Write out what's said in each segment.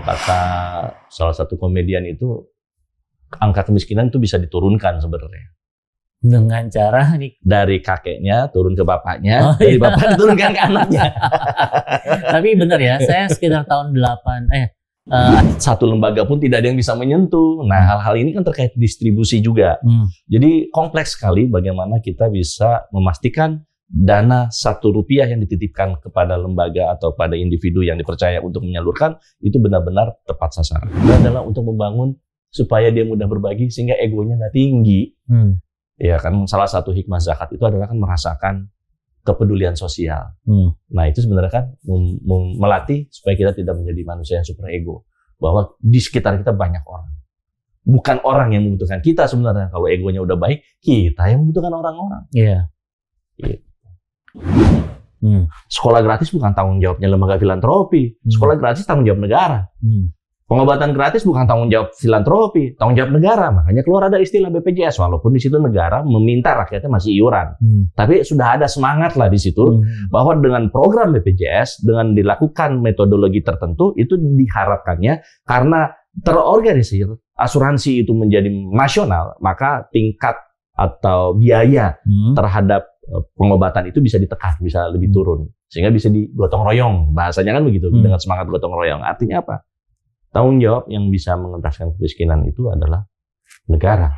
kata salah satu komedian itu angka kemiskinan itu bisa diturunkan sebenarnya dengan cara nih. dari kakeknya turun ke bapaknya oh, dari iya. bapak diturunkan ke anaknya tapi benar ya saya sekitar tahun 8 eh uh, satu lembaga pun tidak ada yang bisa menyentuh nah hal-hal ini kan terkait distribusi juga hmm. jadi kompleks sekali bagaimana kita bisa memastikan dana satu rupiah yang dititipkan kepada lembaga atau pada individu yang dipercaya untuk menyalurkan itu benar-benar tepat sasaran. Itu adalah untuk membangun supaya dia mudah berbagi sehingga egonya nggak tinggi. Hmm. Ya kan salah satu hikmah zakat itu adalah kan merasakan kepedulian sosial. Hmm. Nah itu sebenarnya kan melatih supaya kita tidak menjadi manusia yang super ego bahwa di sekitar kita banyak orang. Bukan orang yang membutuhkan kita sebenarnya. Kalau egonya udah baik, kita yang membutuhkan orang-orang. Iya. Yeah. Gitu. Hmm. Sekolah gratis bukan tanggung jawabnya lembaga filantropi. Hmm. Sekolah gratis tanggung jawab negara. Hmm. Pengobatan gratis bukan tanggung jawab filantropi, tanggung jawab negara. Makanya keluar ada istilah BPJS, walaupun di situ negara meminta rakyatnya masih iuran. Hmm. Tapi sudah ada semangat lah di situ hmm. bahwa dengan program BPJS, dengan dilakukan metodologi tertentu, itu diharapkannya karena terorganisir asuransi itu menjadi nasional, maka tingkat atau biaya hmm. terhadap Eh, pengobatan itu bisa ditekan, bisa lebih hmm. turun, sehingga bisa digotong royong. Bahasanya kan begitu hmm. dengan semangat gotong royong. Artinya apa? Tanggung jawab yang bisa mengentaskan kemiskinan itu adalah negara.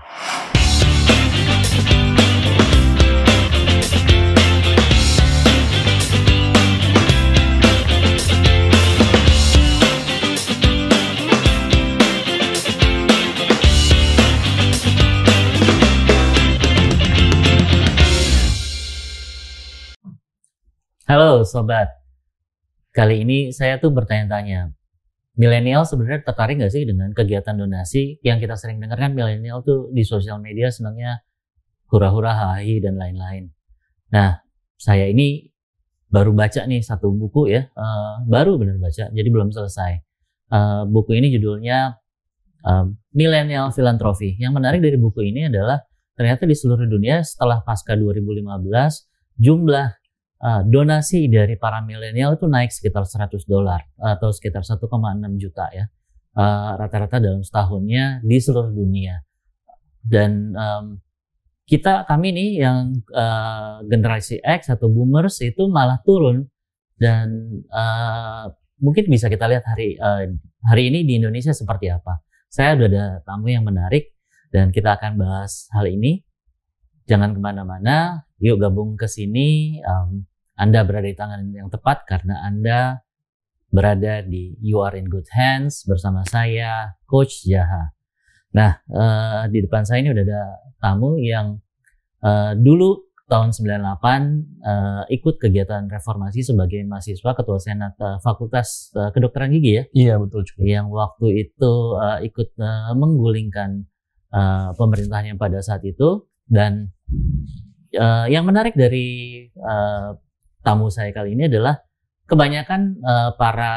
Halo sobat, kali ini saya tuh bertanya-tanya, milenial sebenarnya tertarik nggak sih dengan kegiatan donasi yang kita sering dengar kan milenial tuh di sosial media senangnya hura-hura hahi dan lain-lain. Nah, saya ini baru baca nih satu buku ya, uh, baru bener baca, jadi belum selesai. Uh, buku ini judulnya uh, Millennial Philanthropy. Yang menarik dari buku ini adalah ternyata di seluruh dunia setelah pasca 2015 jumlah uh, donasi dari para milenial itu naik sekitar 100 dolar atau sekitar 1,6 juta ya ah, rata-rata uh, dalam setahunnya di seluruh dunia dan um, kita kami ini yang uh, generasi X atau boomers itu malah turun dan uh, mungkin bisa kita lihat hari uh, hari ini di Indonesia seperti apa. Saya sudah ada tamu yang menarik dan kita akan bahas hal ini. Jangan kemana-mana, yuk gabung ke sini. Um, anda berada di tangan yang tepat karena Anda berada di You Are in Good Hands bersama saya Coach Jaha. Nah, uh, di depan saya ini udah ada tamu yang uh, dulu tahun 98 uh, eh, ikut kegiatan reformasi sebagai mahasiswa ketua senat uh, Fakultas uh, Kedokteran Gigi ya. Iya, betul juga. Yang waktu itu uh, ikut uh, menggulingkan uh, pemerintahan pada saat itu dan uh, yang menarik dari uh, tamu saya kali ini adalah kebanyakan uh, para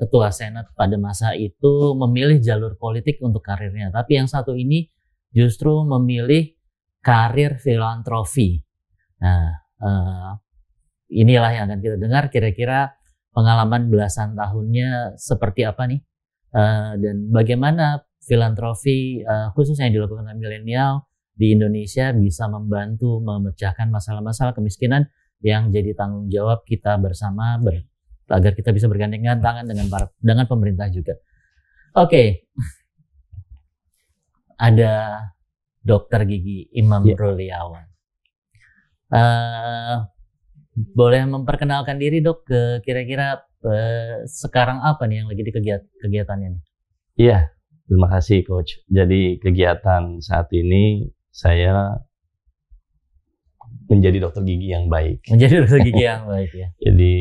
ketua senat pada masa itu memilih jalur politik untuk karirnya, tapi yang satu ini justru memilih karir filantropi. Nah, uh, inilah yang akan kita dengar kira-kira pengalaman belasan tahunnya seperti apa nih uh, dan bagaimana filantropi uh, khususnya yang dilakukan milenial di Indonesia bisa membantu memecahkan masalah-masalah kemiskinan yang jadi tanggung jawab kita bersama ber, agar kita bisa bergandengan tangan dengan para, dengan pemerintah juga. Oke. Okay. Ada dokter gigi Imam yeah. Ruliawan. Uh, boleh memperkenalkan diri dok ke kira-kira uh, sekarang apa nih yang lagi di kegiat kegiatannya nih? Iya, terima kasih coach. Jadi kegiatan saat ini saya menjadi dokter gigi yang baik. Menjadi dokter gigi yang baik ya. Jadi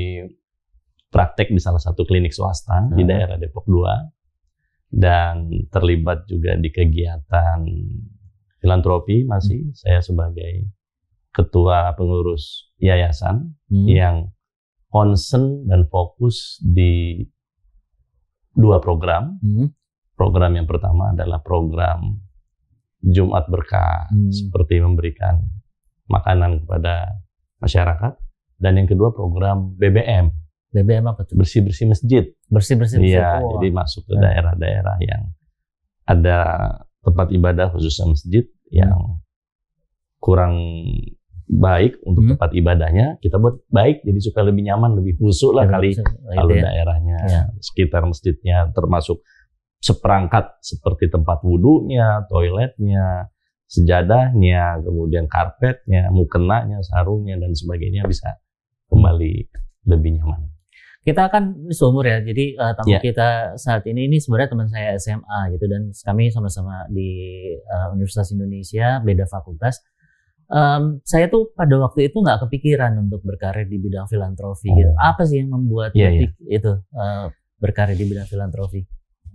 praktek di salah satu klinik swasta hmm. di daerah Depok 2 dan terlibat juga di kegiatan filantropi masih hmm. saya sebagai ketua pengurus yayasan hmm. yang konsen dan fokus di dua program. Hmm. Program yang pertama adalah program Jumat berkah hmm. seperti memberikan makanan kepada masyarakat dan yang kedua program BBM BBM apa tuh bersih bersih masjid bersih bersih iya, masjid iya oh. jadi masuk ke eh. daerah-daerah yang ada tempat ibadah khususnya masjid hmm. yang kurang baik untuk hmm. tempat ibadahnya kita buat baik jadi supaya lebih nyaman lebih khusus lah kali kalau oh, gitu ya. daerahnya ya. sekitar masjidnya termasuk seperangkat seperti tempat wudhunya toiletnya sejadahnya, kemudian karpetnya, mukenanya, sarungnya dan sebagainya bisa kembali lebih nyaman. Kita akan seumur ya, jadi uh, tamu yeah. kita saat ini ini sebenarnya teman saya SMA gitu dan kami sama-sama di uh, Universitas Indonesia beda fakultas. Um, saya tuh pada waktu itu nggak kepikiran untuk berkarir di bidang filantropi. Gitu. Oh. Gitu. Apa sih yang membuat yeah, yeah. itu uh, berkarir di bidang filantropi?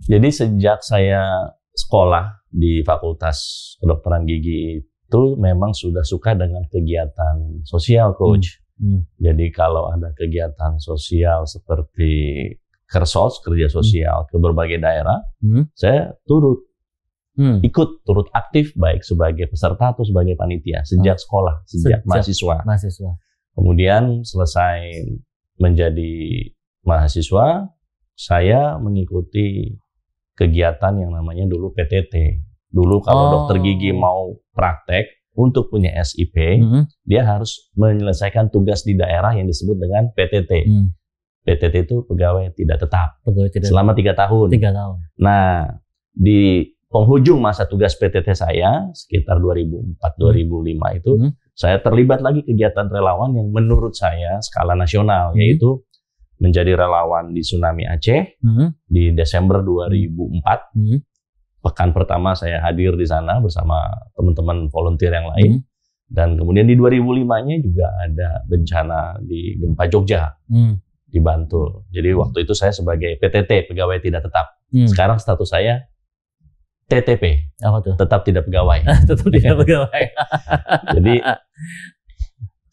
Jadi sejak saya sekolah di Fakultas Kedokteran Gigi itu memang sudah suka dengan kegiatan sosial coach. Hmm. Hmm. Jadi kalau ada kegiatan sosial seperti kersos kerja hmm. sosial hmm. ke berbagai daerah, hmm. saya turut hmm. ikut turut aktif baik sebagai peserta atau sebagai panitia sejak oh. sekolah sejak, sejak mahasiswa. mahasiswa. Kemudian selesai menjadi mahasiswa, saya mengikuti kegiatan yang namanya dulu PTT. Dulu kalau oh. dokter gigi mau praktek untuk punya SIP, mm -hmm. dia harus menyelesaikan tugas di daerah yang disebut dengan PTT. Mm. PTT itu pegawai tidak tetap. Pegawai tidak selama tiga tahun. Tiga tahun. Nah di penghujung masa tugas PTT saya sekitar 2004-2005 hmm. itu, mm saya terlibat lagi kegiatan relawan yang menurut saya skala nasional, mm yaitu menjadi relawan di tsunami Aceh hmm. di Desember 2004. Hmm. Pekan pertama saya hadir di sana bersama teman-teman volunteer yang lain. Hmm. Dan kemudian di 2005-nya juga ada bencana di gempa Jogja hmm. di Bantul. Jadi waktu itu saya sebagai PTT pegawai tidak tetap. Hmm. Sekarang status saya TTP. Apa tuh? Tetap tidak pegawai. tetap tidak pegawai. Jadi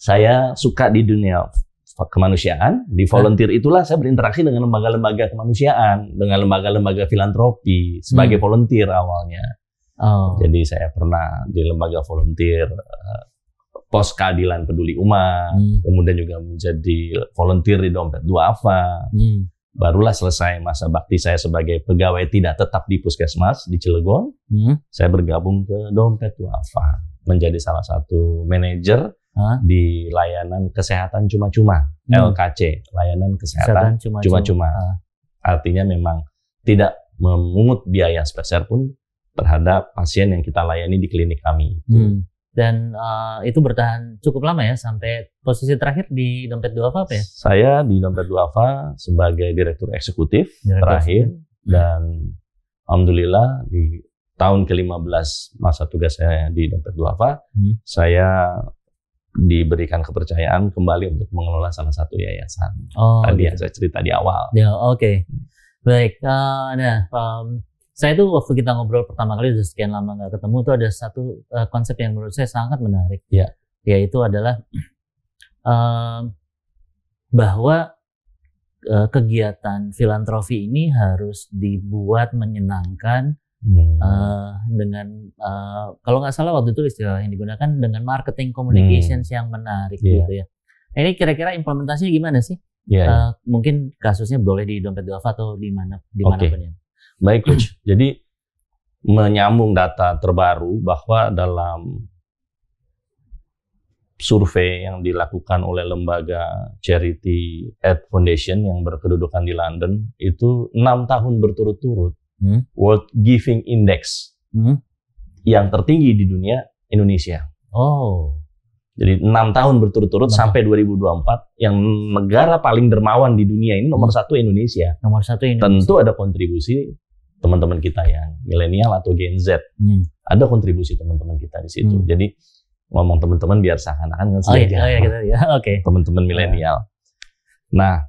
saya suka di dunia kemanusiaan di volunteer itulah saya berinteraksi dengan lembaga-lembaga kemanusiaan dengan lembaga-lembaga filantropi sebagai hmm. volunteer awalnya oh. jadi saya pernah di lembaga volunteer eh, pos keadilan peduli umat hmm. kemudian juga menjadi volunteer di dompet duafa hmm. barulah selesai masa bakti saya sebagai pegawai tidak tetap di puskesmas di Cilegon hmm. saya bergabung ke dompet duafa menjadi salah satu manajer Hah? di layanan kesehatan cuma-cuma hmm. LKC layanan kesehatan cuma-cuma ah. artinya memang tidak memungut biaya sebesar pun terhadap pasien yang kita layani di klinik kami hmm. dan uh, itu bertahan cukup lama ya sampai posisi terakhir di dompet dua apa ya saya di dompet duafa sebagai direktur eksekutif direktur terakhir hmm. dan alhamdulillah di tahun ke-15 masa tugas saya di Dompet Duafa, hmm. saya diberikan kepercayaan kembali untuk mengelola salah satu yayasan. Oh, Tadi gitu. yang saya cerita di awal. Ya, oke. Okay. Hmm. Baik. Uh, nah, um, saya itu waktu kita ngobrol pertama kali sudah sekian lama nggak ketemu itu ada satu uh, konsep yang menurut saya sangat menarik. Ya. Yaitu adalah uh, bahwa uh, kegiatan filantropi ini harus dibuat menyenangkan Uh, dengan uh, kalau nggak salah waktu itu istilah yang digunakan dengan marketing communication hmm. yang menarik yeah. gitu ya. ini kira-kira implementasinya gimana sih? Yeah, iya, iya. uh, Mungkin kasusnya boleh di dompet duafa atau di mana di mana okay. ya. Baik coach. Jadi menyambung data terbaru bahwa dalam survei yang dilakukan oleh lembaga charity at Foundation yang berkedudukan di London itu enam tahun berturut-turut hmm? World Giving Index hmm? yang tertinggi di dunia Indonesia. Oh. Jadi enam tahun berturut-turut sampai 2024 yang negara paling dermawan di dunia ini nomor hmm. satu Indonesia. Nomor satu Indonesia. Tentu ada kontribusi teman-teman kita yang milenial atau Gen Z. Hmm. Ada kontribusi teman-teman kita di situ. Hmm. Jadi ngomong teman-teman biar seakan-akan kan oh, iya, oh, iya, gitu, ya. Oke. Okay. Teman-teman milenial. Nah,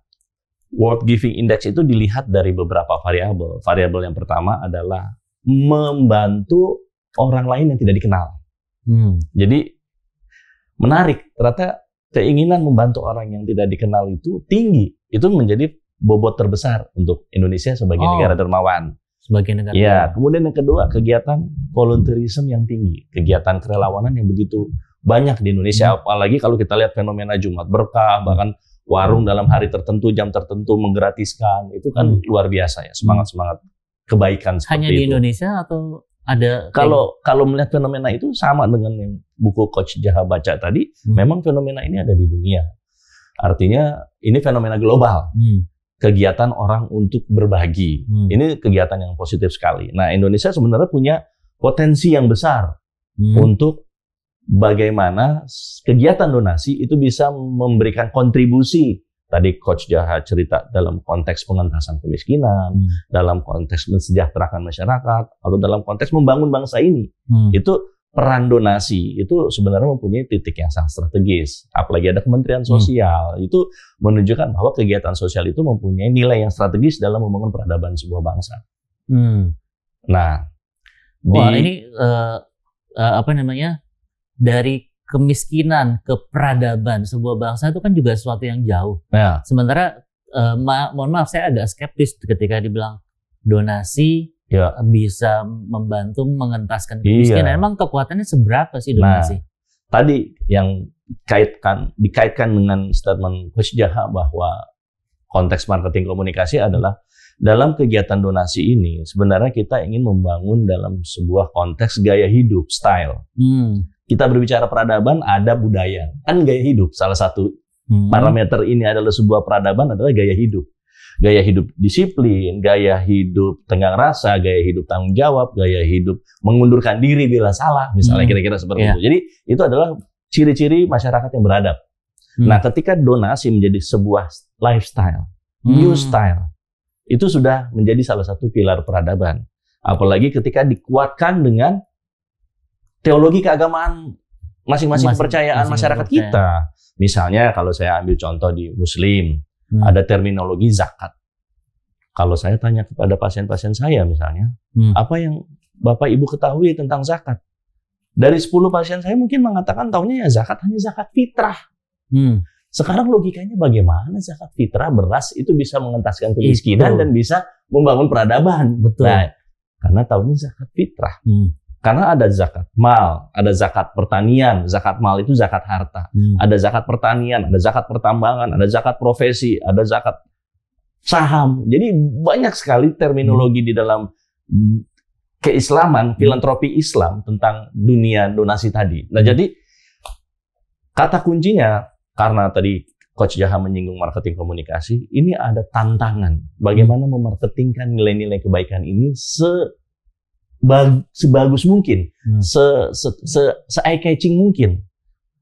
World Giving Index itu dilihat dari beberapa variabel. Variabel yang pertama adalah membantu orang lain yang tidak dikenal. Hmm. Jadi menarik, ternyata keinginan membantu orang yang tidak dikenal itu tinggi. Itu menjadi bobot terbesar untuk Indonesia sebagai oh. negara dermawan. Sebagai negara. Ya, kemudian yang kedua kegiatan volunteerism yang tinggi, kegiatan kerelawanan yang begitu banyak di Indonesia. Hmm. Apalagi kalau kita lihat fenomena Jumat berkah, bahkan warung dalam hari tertentu, jam tertentu menggratiskan. Itu kan hmm. luar biasa ya, semangat-semangat kebaikan seperti Hanya di itu. Indonesia atau ada kalau kayak... kalau melihat fenomena itu sama dengan yang buku coach Jaha baca tadi hmm. memang fenomena ini ada di dunia artinya ini fenomena global hmm. kegiatan orang untuk berbagi hmm. ini kegiatan yang positif sekali nah Indonesia sebenarnya punya potensi yang besar hmm. untuk bagaimana kegiatan donasi itu bisa memberikan kontribusi tadi coach Jaha cerita dalam konteks pengentasan kemiskinan, hmm. dalam konteks mensejahterakan masyarakat atau dalam konteks membangun bangsa ini. Hmm. Itu peran donasi itu sebenarnya mempunyai titik yang sangat strategis. Apalagi ada Kementerian hmm. Sosial, hmm. itu menunjukkan bahwa kegiatan sosial itu mempunyai nilai yang strategis dalam membangun peradaban sebuah bangsa. Hmm. Nah, Wah, di, ini uh, apa namanya? dari kemiskinan ke peradaban sebuah bangsa itu kan juga sesuatu yang jauh. Ya. Sementara eh, ma mohon maaf saya agak skeptis ketika dibilang donasi ya. bisa membantu mengentaskan iya. kemiskinan. Iya. Emang kekuatannya seberapa sih nah, donasi? Nah, tadi yang kaitkan dikaitkan dengan statement Coach Jaha bahwa konteks marketing komunikasi adalah dalam kegiatan donasi ini sebenarnya kita ingin membangun dalam sebuah konteks gaya hidup style. Hmm. Kita berbicara peradaban, ada budaya, kan gaya hidup. Salah satu hmm. parameter ini adalah sebuah peradaban adalah gaya hidup. Gaya hidup disiplin, gaya hidup tenggang rasa, gaya hidup tanggung jawab, gaya hidup mengundurkan diri bila salah, misalnya hmm. kira-kira hmm. seperti yeah. itu. Jadi itu adalah ciri-ciri masyarakat yang beradab. Hmm. Nah, ketika donasi menjadi sebuah lifestyle, hmm. new style, itu sudah menjadi salah satu pilar peradaban. Apalagi ketika dikuatkan dengan teologi keagamaan masing-masing kepercayaan masyarakat kita. Misalnya kalau saya ambil contoh di Muslim, hmm. ada terminologi zakat. Kalau saya tanya kepada pasien-pasien saya misalnya, hmm. apa yang Bapak Ibu ketahui tentang zakat? Dari 10 pasien saya mungkin mengatakan tahunya ya zakat hanya zakat fitrah. Hmm. Sekarang logikanya bagaimana zakat fitrah beras itu bisa mengentaskan kemiskinan dan bisa membangun peradaban. Betul. Nah, karena tahunnya zakat fitrah. Hmm. Karena ada zakat mal, ada zakat pertanian, zakat mal itu zakat harta, hmm. ada zakat pertanian, ada zakat pertambangan, ada zakat profesi, ada zakat saham. Jadi banyak sekali terminologi hmm. di dalam keislaman, filantropi Islam tentang dunia donasi tadi. Nah, hmm. jadi kata kuncinya karena tadi Coach Jaha menyinggung marketing komunikasi, ini ada tantangan bagaimana hmm. memarketingkan nilai-nilai kebaikan ini se sebagus mungkin, hmm. se se, se, se eye catching mungkin.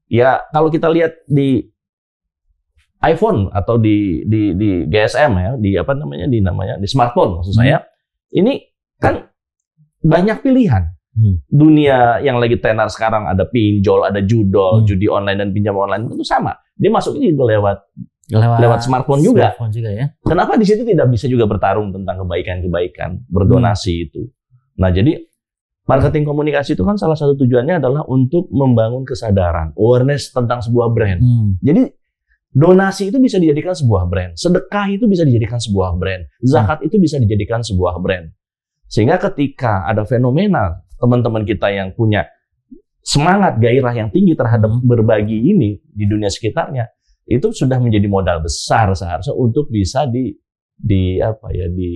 Ya kalau kita lihat di iPhone atau di di di GSM ya, di apa namanya di namanya di smartphone maksud hmm. saya, ini kan banyak pilihan. Hmm. Dunia yang lagi tenar sekarang ada pinjol, ada judol, hmm. judi online dan pinjam online itu sama dia masuknya juga lewat lewat, lewat smartphone, juga. smartphone juga. ya. Kenapa di situ tidak bisa juga bertarung tentang kebaikan-kebaikan, berdonasi hmm. itu? Nah, jadi marketing komunikasi itu kan salah satu tujuannya adalah untuk membangun kesadaran, awareness tentang sebuah brand. Hmm. Jadi donasi itu bisa dijadikan sebuah brand, sedekah itu bisa dijadikan sebuah brand, zakat itu bisa dijadikan sebuah brand. Sehingga ketika ada fenomena teman-teman kita yang punya semangat gairah yang tinggi terhadap berbagi ini di dunia sekitarnya itu sudah menjadi modal besar seharusnya untuk bisa di di apa ya di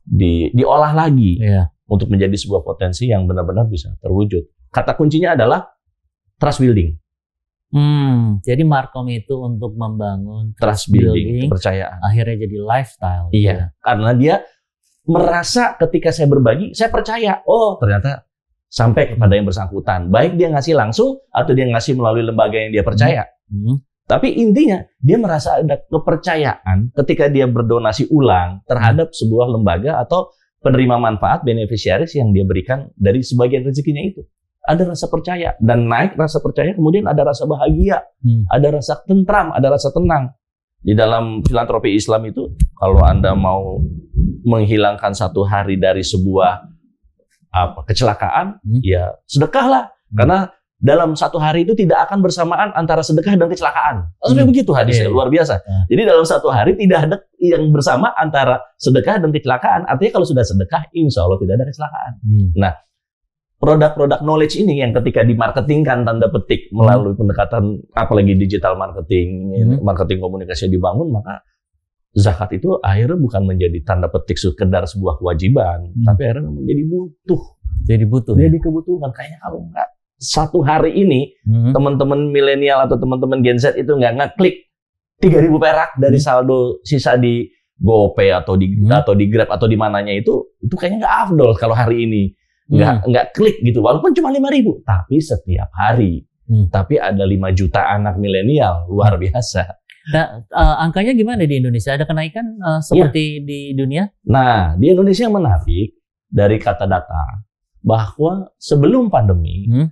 di diolah lagi ya. untuk menjadi sebuah potensi yang benar-benar bisa terwujud. Kata kuncinya adalah trust building. Hmm, jadi Markom itu untuk membangun trust, trust building, building, kepercayaan. Akhirnya jadi lifestyle. Iya, ya. karena dia merasa ketika saya berbagi, saya percaya. Oh, ternyata sampai kepada yang bersangkutan. Baik dia ngasih langsung atau dia ngasih melalui lembaga yang dia percaya. Hmm. Tapi intinya dia merasa ada kepercayaan ketika dia berdonasi ulang terhadap sebuah lembaga atau penerima manfaat beneficiaris yang dia berikan dari sebagian rezekinya itu. Ada rasa percaya dan naik rasa percaya kemudian ada rasa bahagia, hmm. ada rasa tentram, ada rasa tenang. Di dalam filantropi Islam itu kalau Anda mau menghilangkan satu hari dari sebuah apa kecelakaan, hmm. ya sedekahlah hmm. karena dalam satu hari itu tidak akan bersamaan antara sedekah dan kecelakaan. Sampai hmm. begitu hadisnya yeah. Iya. luar biasa. Yeah. Jadi dalam satu hari tidak ada yang bersama antara sedekah dan kecelakaan. Artinya kalau sudah sedekah, insya Allah tidak ada kecelakaan. Hmm. Nah, produk-produk knowledge ini yang ketika dimarketingkan tanda petik melalui hmm. pendekatan apalagi digital marketing, hmm. marketing komunikasi dibangun maka zakat itu akhirnya bukan menjadi tanda petik sekedar sebuah kewajiban, hmm. tapi akhirnya menjadi butuh. Jadi butuh. Jadi ya? kebutuhan. Kayaknya kalau nggak satu hari ini hmm. teman-teman milenial atau teman-teman Gen Z itu nggak ngeklik 3000 perak dari hmm. saldo sisa di GoPay atau di hmm. atau di Grab atau di mananya itu itu kayaknya nggak afdol kalau hari ini hmm. nggak hmm. nggak klik gitu walaupun cuma lima ribu tapi setiap hari hmm. tapi ada 5 juta anak milenial luar biasa Nah, uh, angkanya gimana di Indonesia? Ada kenaikan uh, seperti ya. di dunia? Nah, di Indonesia yang menarik dari kata data bahwa sebelum pandemi hmm?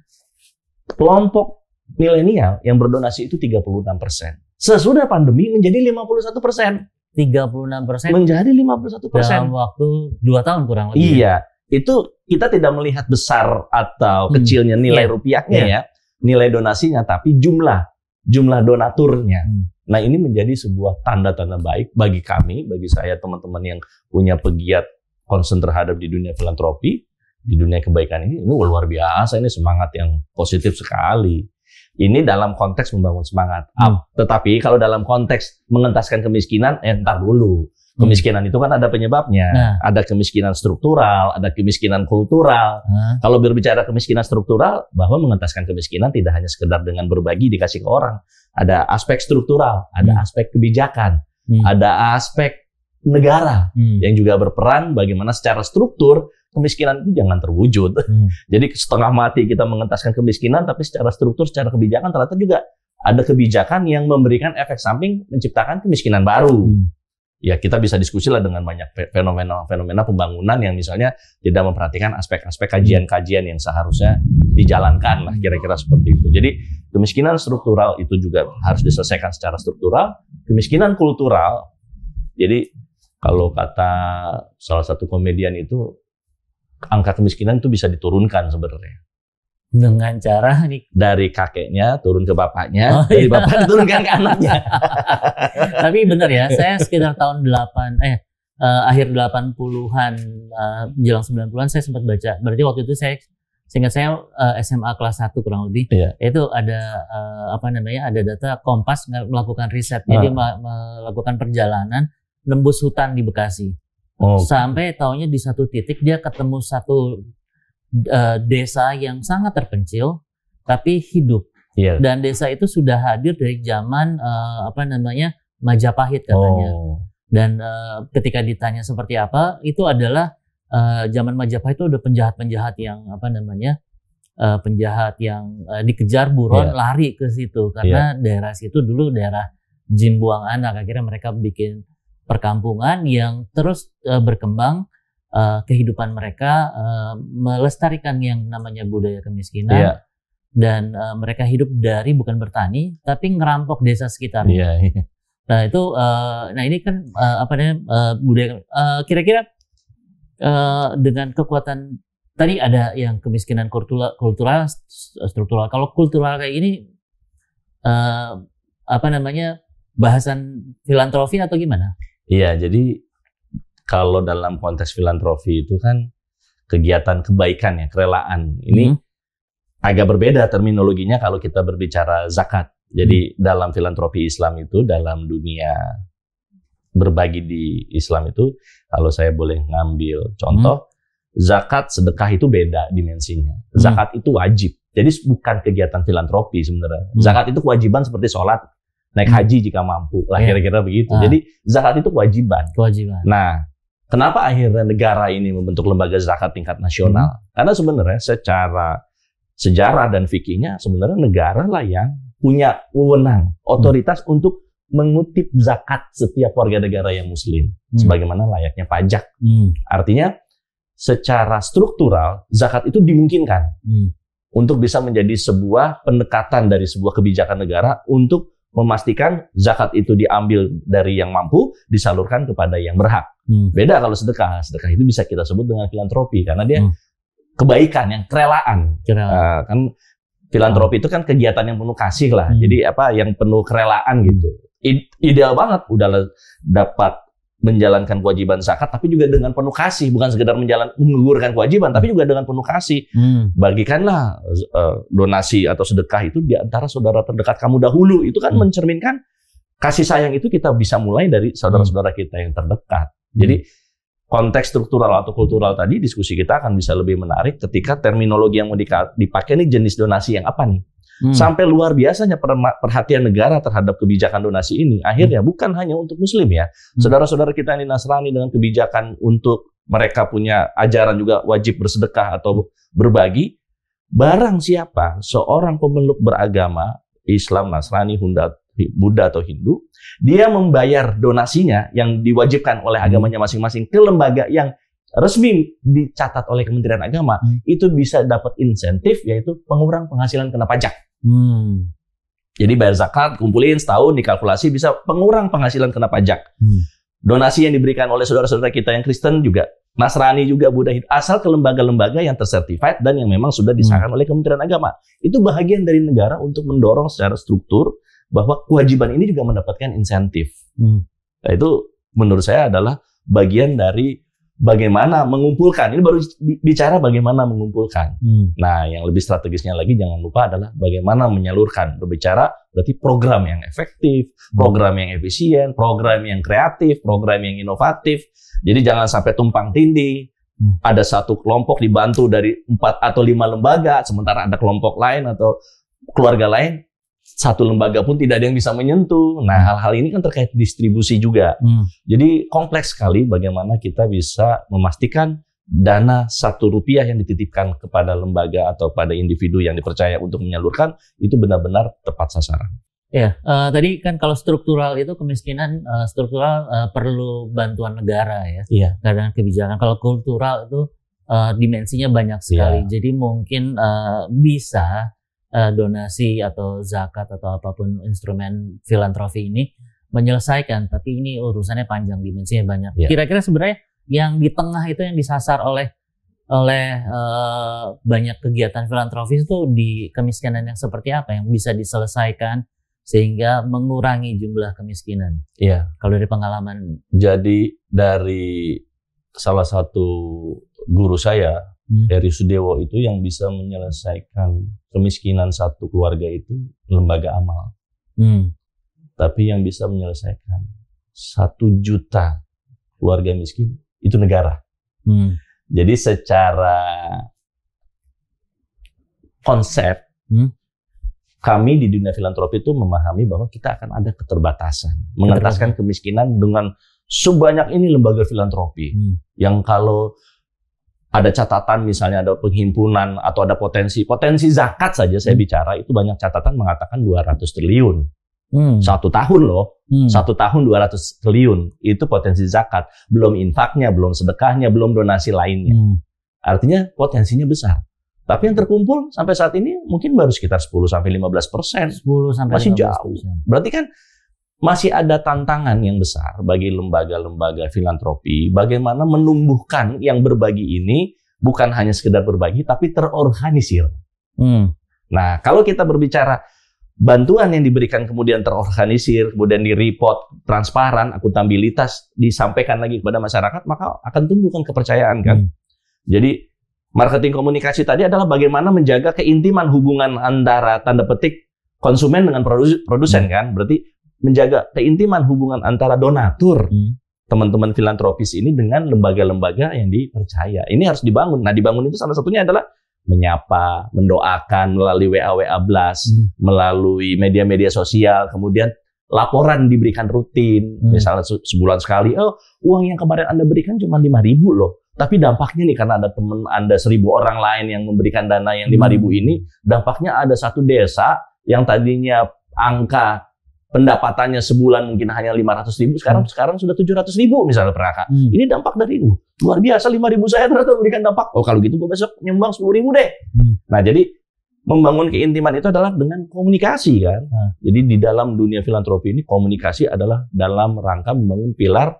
kelompok milenial yang berdonasi itu 36 persen. Sesudah pandemi menjadi 51 persen. 36 persen? Menjadi 51 persen. Dalam waktu dua tahun kurang lebih. Ya? Iya. Itu kita tidak melihat besar atau hmm. kecilnya nilai yeah. rupiahnya yeah. ya. Nilai donasinya, tapi jumlah. Jumlah donaturnya. Hmm Nah ini menjadi sebuah tanda-tanda baik bagi kami, bagi saya teman-teman yang punya pegiat konsen terhadap di dunia filantropi, di dunia kebaikan ini, ini luar biasa, ini semangat yang positif sekali. Ini dalam konteks membangun semangat. Ah, hmm. Tetapi kalau dalam konteks mengentaskan kemiskinan, eh, entar dulu. Hmm. Kemiskinan hmm. itu kan ada penyebabnya. Nah. Ada kemiskinan struktural, ada kemiskinan kultural. Nah. Kalau berbicara kemiskinan struktural, bahwa mengentaskan kemiskinan tidak hanya sekedar dengan berbagi dikasih ke orang, ada aspek struktural, ada hmm. aspek kebijakan, hmm. ada aspek negara hmm. yang juga berperan bagaimana secara struktur kemiskinan itu jangan terwujud. Hmm. Jadi setengah mati kita mengentaskan kemiskinan, tapi secara struktur, secara kebijakan ternyata juga ada kebijakan yang memberikan efek samping menciptakan kemiskinan baru. Hmm ya kita bisa diskusi lah dengan banyak fenomena-fenomena pembangunan yang misalnya tidak memperhatikan aspek-aspek kajian-kajian yang seharusnya dijalankan lah kira-kira seperti itu. Jadi kemiskinan struktural itu juga harus diselesaikan secara struktural, kemiskinan kultural. Jadi kalau kata salah satu komedian itu angka kemiskinan itu bisa diturunkan sebenarnya dengan cara nih dari kakeknya turun ke bapaknya oh, dari iya. bapak diturunkan ke anaknya tapi benar ya saya sekitar tahun 8 eh uh, akhir 80-an uh, jelang 90-an saya sempat baca berarti waktu itu saya sehingga saya uh, eh, SMA kelas 1 kurang lebih yeah. itu ada uh, apa namanya ada data Kompas melakukan riset jadi ah. melakukan perjalanan nembus hutan di Bekasi oh. sampai tahunya di satu titik dia ketemu satu uh, desa yang sangat terpencil tapi hidup. Yeah. Dan desa itu sudah hadir dari zaman uh, apa namanya Majapahit katanya. Oh. Dan uh, ketika ditanya seperti apa, itu adalah uh, zaman Majapahit itu ada penjahat-penjahat yang apa namanya uh, penjahat yang uh, dikejar buron yeah. lari ke situ karena yeah. daerah situ dulu daerah jin buang anak akhirnya mereka bikin perkampungan yang terus uh, berkembang uh, kehidupan mereka uh, melestarikan yang namanya budaya kemiskinan yeah. dan uh, mereka hidup dari bukan bertani tapi ngerampok desa sekitar. Yeah, yeah. Nah itu, uh, nah ini kan uh, apa namanya uh, budaya kira-kira uh, dengan kekuatan tadi ada yang kemiskinan kultural, kultural struktural. Kalau kultural kayak ini uh, apa namanya bahasan filantrofi atau gimana? Iya, jadi kalau dalam konteks filantropi itu kan kegiatan kebaikan ya, kerelaan. Ini hmm. agak berbeda terminologinya kalau kita berbicara zakat. Jadi hmm. dalam filantropi Islam itu dalam dunia berbagi di Islam itu kalau saya boleh ngambil contoh hmm. zakat sedekah itu beda dimensinya. Hmm. Zakat hmm. itu wajib. Jadi bukan kegiatan filantropi sebenarnya. Hmm. Zakat itu kewajiban seperti sholat, naik hmm. haji jika mampu lah iya. kira-kira begitu nah. jadi zakat itu kewajiban kewajiban nah Kenapa akhirnya negara ini membentuk lembaga zakat tingkat nasional? Hmm. Karena sebenarnya secara sejarah dan fikihnya sebenarnya negara lah yang punya wewenang, hmm. otoritas hmm. untuk mengutip zakat setiap warga negara yang muslim hmm. sebagaimana layaknya pajak. Hmm. Artinya secara struktural zakat itu dimungkinkan hmm. untuk bisa menjadi sebuah pendekatan dari sebuah kebijakan negara untuk memastikan zakat itu diambil dari yang mampu disalurkan kepada yang berhak. Hmm. Beda kalau sedekah. Sedekah itu bisa kita sebut dengan filantropi karena dia hmm. kebaikan yang kerelaan. kerelaan. Uh, kan filantropi hmm. itu kan kegiatan yang penuh kasih lah. Hmm. Jadi apa yang penuh kerelaan gitu. ideal banget udah dapat menjalankan kewajiban zakat tapi juga dengan penuh kasih bukan sekedar menjalan menggugurkan kewajiban tapi juga dengan penuh kasih hmm. bagikanlah uh, donasi atau sedekah itu di antara saudara terdekat kamu dahulu itu kan hmm. mencerminkan kasih sayang itu kita bisa mulai dari saudara-saudara kita yang terdekat hmm. jadi konteks struktural atau kultural tadi diskusi kita akan bisa lebih menarik ketika terminologi yang mau dipakai ini jenis donasi yang apa nih Hmm. Sampai luar biasanya perhatian negara terhadap kebijakan donasi ini akhirnya hmm. bukan hanya untuk muslim ya. Hmm. Saudara-saudara kita yang Nasrani dengan kebijakan untuk mereka punya ajaran juga wajib bersedekah atau berbagi, barang siapa seorang pemeluk beragama Islam, Nasrani, Hunda, Buddha atau Hindu, dia membayar donasinya yang diwajibkan oleh hmm. agamanya masing-masing ke lembaga yang resmi dicatat oleh Kementerian Agama, hmm. itu bisa dapat insentif yaitu pengurang penghasilan kena pajak. Hmm. Jadi bayar zakat, kumpulin setahun, dikalkulasi bisa pengurang penghasilan kena pajak. Hmm. Donasi yang diberikan oleh saudara-saudara kita yang Kristen juga, Nasrani juga, Buddha, asal ke lembaga-lembaga yang tersertifikat dan yang memang sudah disahkan hmm. oleh Kementerian Agama. Itu bahagian dari negara untuk mendorong secara struktur bahwa kewajiban ini juga mendapatkan insentif. Hmm. Nah, itu menurut saya adalah bagian dari bagaimana mengumpulkan. Ini baru bicara bagaimana mengumpulkan. Hmm. Nah, yang lebih strategisnya lagi jangan lupa adalah bagaimana menyalurkan. Berbicara berarti program yang efektif, hmm. program yang efisien, program yang kreatif, program yang inovatif. Jadi jangan sampai tumpang tindih. Hmm. Ada satu kelompok dibantu dari empat atau lima lembaga, sementara ada kelompok lain atau keluarga lain satu lembaga pun tidak ada yang bisa menyentuh. Nah, hmm. hal-hal ini kan terkait distribusi juga. Hmm. Jadi kompleks sekali bagaimana kita bisa memastikan dana satu rupiah yang dititipkan kepada lembaga atau pada individu yang dipercaya untuk menyalurkan itu benar-benar tepat sasaran. Ya, uh, tadi kan kalau struktural itu kemiskinan uh, struktural uh, perlu bantuan negara ya. Iya. Karena kebijakan. Kalau kultural itu uh, dimensinya banyak sekali. Ya. Jadi mungkin uh, bisa uh, donasi atau zakat atau apapun instrumen filantrofi ini menyelesaikan, tapi ini urusannya panjang dimensinya banyak. Yeah. Kira-kira sebenarnya yang di tengah itu yang disasar oleh oleh uh, banyak kegiatan filantropis itu di kemiskinan yang seperti apa yang bisa diselesaikan sehingga mengurangi jumlah kemiskinan. Iya. Kalau dari pengalaman. Jadi dari salah satu guru saya hmm. dari Sudewo itu yang bisa menyelesaikan kemiskinan satu keluarga itu lembaga amal. Hmm. Tapi yang bisa menyelesaikan satu juta keluarga miskin itu negara. Hmm. Jadi secara konsep hmm? kami di dunia filantropi itu memahami bahwa kita akan ada keterbatasan, mengentaskan kemiskinan dengan sebanyak ini lembaga filantropi hmm. yang kalau ada catatan misalnya ada penghimpunan atau ada potensi potensi zakat saja saya hmm. bicara itu banyak catatan mengatakan 200 triliun hmm. satu tahun loh hmm. satu tahun 200 triliun itu potensi zakat belum infaknya belum sedekahnya belum donasi lainnya hmm. artinya potensinya besar tapi yang terkumpul sampai saat ini mungkin baru sekitar 10 sampai 15 persen. 10 sampai masih 15 jauh. Berarti kan masih ada tantangan yang besar bagi lembaga-lembaga filantropi bagaimana menumbuhkan yang berbagi ini bukan hanya sekedar berbagi tapi terorganisir. Hmm. Nah, kalau kita berbicara bantuan yang diberikan kemudian terorganisir, kemudian di report transparan, akuntabilitas disampaikan lagi kepada masyarakat, maka akan tumbuhkan kepercayaan kan. Hmm. Jadi marketing komunikasi tadi adalah bagaimana menjaga keintiman hubungan antara tanda petik konsumen dengan produsen hmm. kan. Berarti menjaga keintiman hubungan antara donatur teman hmm. teman-teman filantropis ini dengan lembaga-lembaga yang dipercaya. Ini harus dibangun. Nah, dibangun itu salah satunya adalah menyapa, mendoakan melalui WA WA blast, hmm. melalui media-media sosial, kemudian laporan diberikan rutin, hmm. misalnya sebulan sekali, oh uang yang kemarin anda berikan cuma lima ribu loh, tapi dampaknya nih karena ada teman anda seribu orang lain yang memberikan dana yang lima hmm. ribu ini, dampaknya ada satu desa yang tadinya angka pendapatannya sebulan mungkin hanya lima ratus ribu sekarang hmm. sekarang sudah 700 ribu misalnya per hmm. ini dampak dari itu luar biasa lima ribu saya ternyata memberikan dampak oh kalau gitu gue besok nyumbang sepuluh ribu deh hmm. nah jadi membangun keintiman itu adalah dengan komunikasi kan hmm. jadi di dalam dunia filantropi ini komunikasi adalah dalam rangka membangun pilar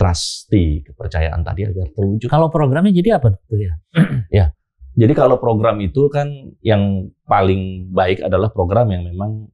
trusty kepercayaan tadi agar terwujud kalau programnya jadi apa tuh ya ya jadi kalau program itu kan yang paling baik adalah program yang memang